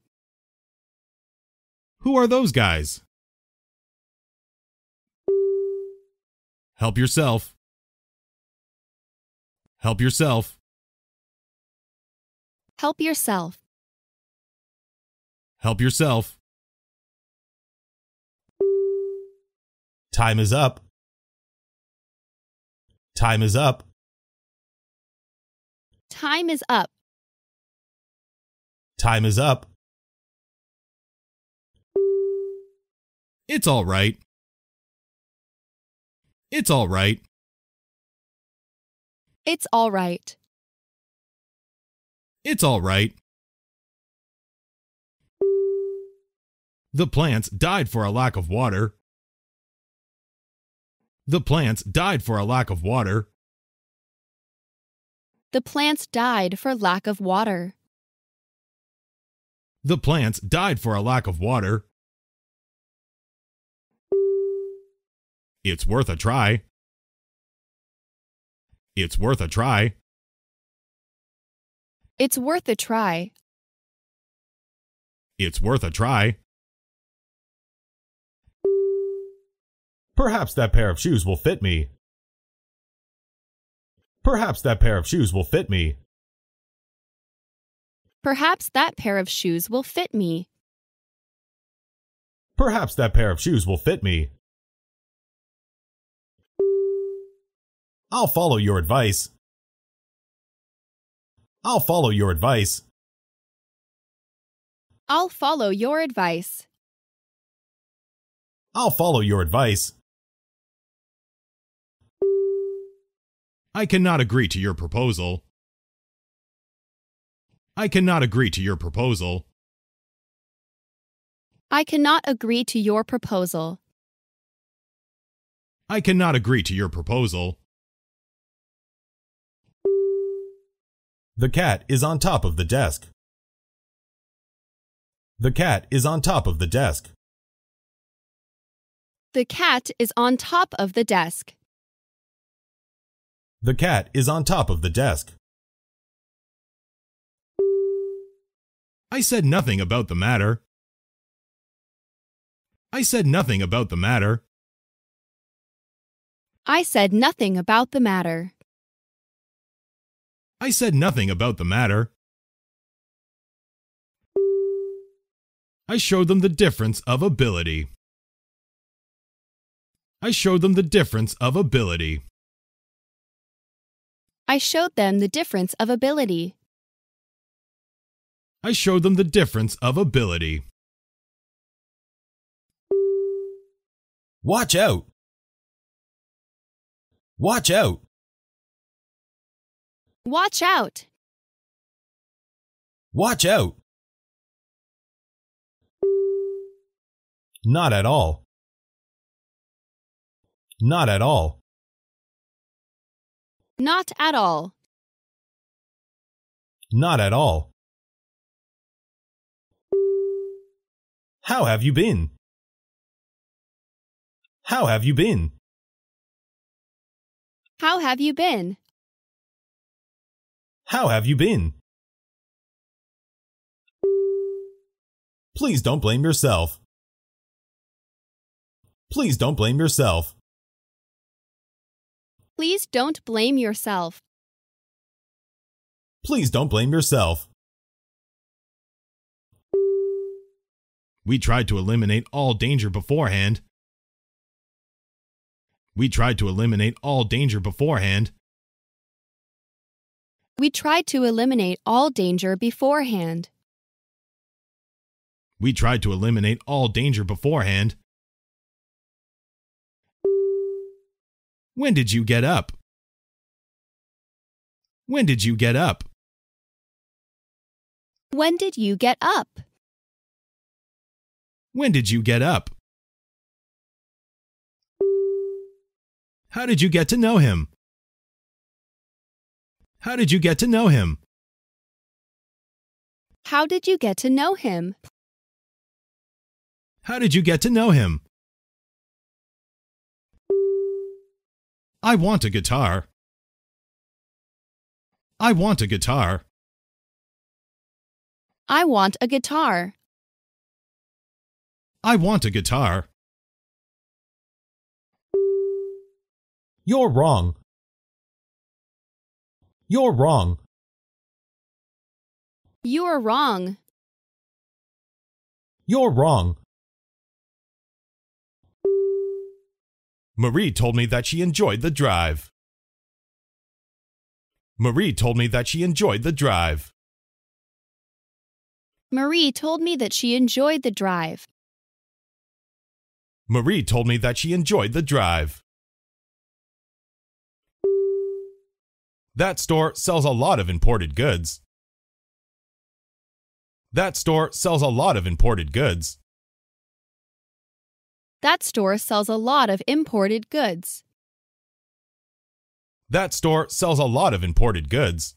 Who are those guys? Help yourself. Help yourself. Help yourself. Help yourself. Time is up. Time is up. Time is up. Time is up. It's all right. It's all right. It's all right. It's all right. The plants died for a lack of water. The plants died for a lack of water. The plants died for lack of water. The plants died for a lack of water. It's worth a try. It's worth a try. It's worth a try. It's worth a try. Perhaps that pair of shoes will fit me. Perhaps that pair of shoes will fit me. Perhaps that pair of shoes will fit me. Perhaps that pair of shoes will fit me. I'll follow your advice. I'll follow your advice. I'll follow your advice. I'll follow your advice. I cannot agree to your proposal. I cannot agree to your proposal. I cannot agree to your proposal. I cannot agree to your proposal. The cat is on top of the desk. The cat is on top of the desk. The cat is on top of the desk. The cat is on top of the desk. I said nothing about the matter. I said nothing about the matter. I said nothing about the matter. I said nothing about the matter. I showed them the difference of ability. I showed them the difference of ability. I showed them the difference of ability. I showed them the difference of ability. Watch out! Watch out! Watch out! Watch out! Not at all. Not at all. Not at all. Not at all. How have you been? How have you been? How have you been? How have you been? Please don't blame yourself. Please don't blame yourself. Please don't blame yourself. Please don't blame yourself. We tried to eliminate all danger beforehand. We tried to eliminate all danger beforehand. We tried to eliminate all danger beforehand. We tried to eliminate all danger beforehand. When did you get up? When did you get up? When did you get up? When did you get up? How did you get to know him? How did you get to know him? How did you get to know him? How did you get to know him? I want a guitar. I want a guitar. I want a guitar. I want a guitar. You're wrong. You're wrong. You're wrong. You're wrong. Marie told me that she enjoyed the drive. Marie told me that she enjoyed the drive. Marie told me that she enjoyed the drive. Marie told me that she enjoyed the drive. That store sells a lot of imported goods. That store sells a lot of imported goods. That store sells a lot of imported goods. That store sells a lot of imported goods.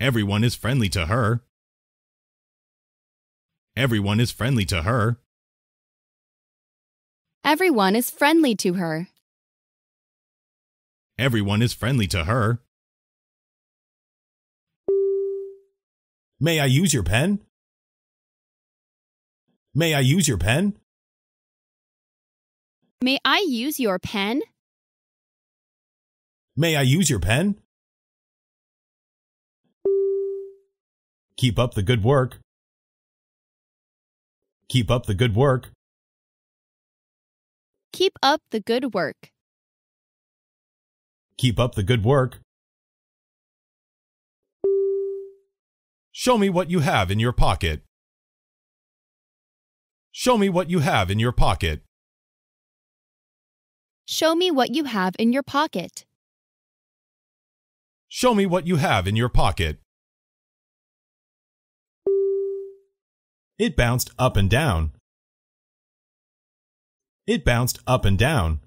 Everyone is friendly to her. Everyone is friendly to her. Everyone is friendly to her. Everyone is friendly to her. May I use your pen? May I use your pen? May I use your pen? May I use your pen? Keep up the good work. Keep up the good work. Keep up the good work. Keep up the good work. Show me what you have in your pocket. Show me what you have in your pocket. Show me what you have in your pocket. Show me what you have in your pocket. It bounced up and down. It bounced up and down.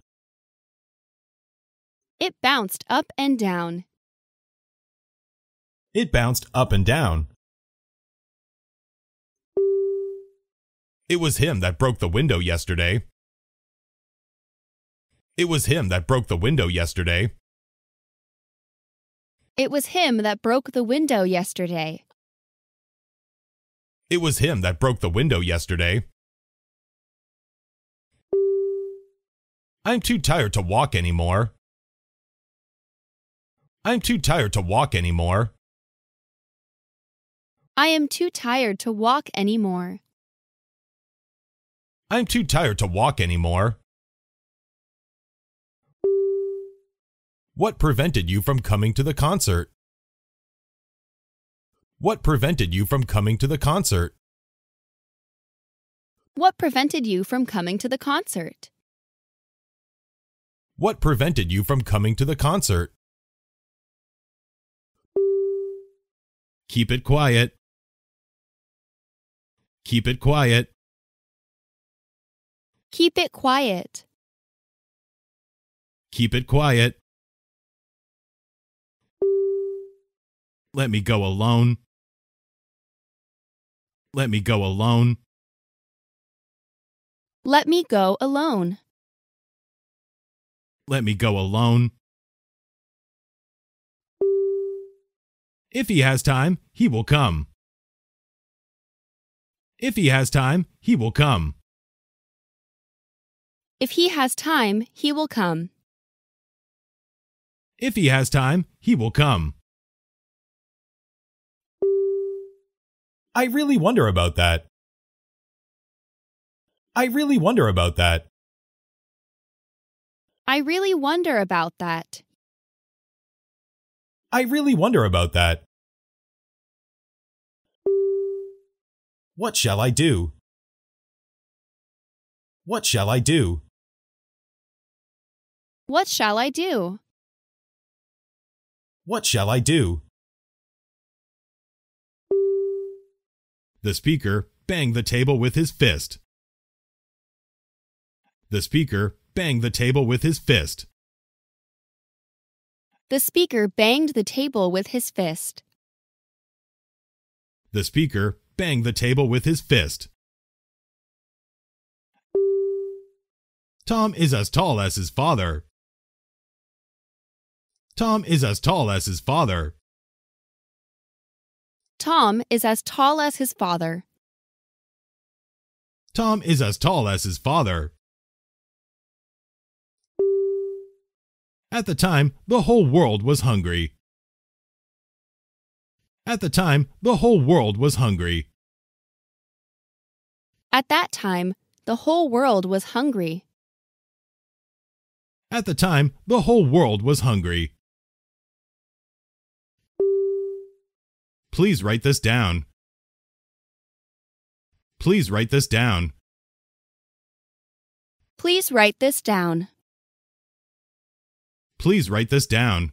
It bounced up and down. It bounced up and down. It was him that broke the window yesterday. It was him that broke the window yesterday. It was him that broke the window yesterday. It was him that broke the window yesterday. I'm too tired to walk anymore. I'm too tired to walk anymore. I am too tired to walk anymore. I'm too tired to walk anymore. What prevented you from coming to the concert? What prevented you from coming to the concert? What prevented you from coming to the concert? What prevented you from coming to the concert? Keep it quiet. Keep it quiet. Keep it quiet. Keep it quiet. Let me go alone. Let me go alone. Let me go alone. Let me go alone. If he has time, he will come. If he has time, he will come. If he has time, he will come. If he has time, he will come. I really wonder about that. I really wonder about that. I really wonder about that. I really wonder about that. What shall I do? What shall I do? What shall I do? What shall I do? The speaker banged the table with his fist. The speaker banged the table with his fist. The speaker banged the table with his fist. The speaker banged the table with his fist. Tom is as tall as his father. Tom is as tall as his father. Tom is as tall as his father. Tom is as tall as his father. At the time, the whole world was hungry. At the time, the whole world was hungry. At that time, the whole world was hungry. At the time, the whole world was hungry. Please write this down. Please write this down. Please write this down. Please write this down.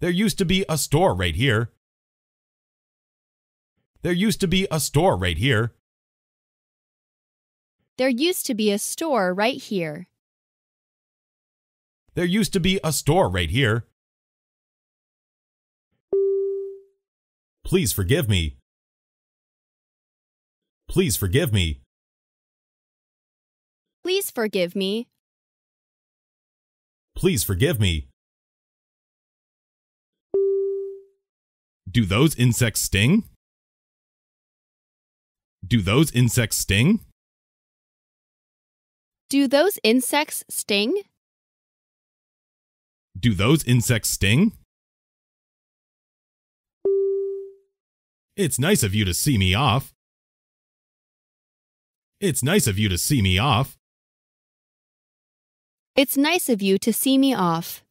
There used to be a store right here. There used to be a store right here. There used to be a store right here. There used to be a store right here. Please forgive me. Please forgive me. Please forgive me. Please forgive me. Do those insects sting? Do those insects sting? Do those insects sting? Do those insects sting? It's nice of you to see me off. It's nice of you to see me off. It's nice of you to see me off.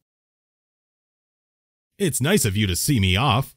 It's nice of you to see me off.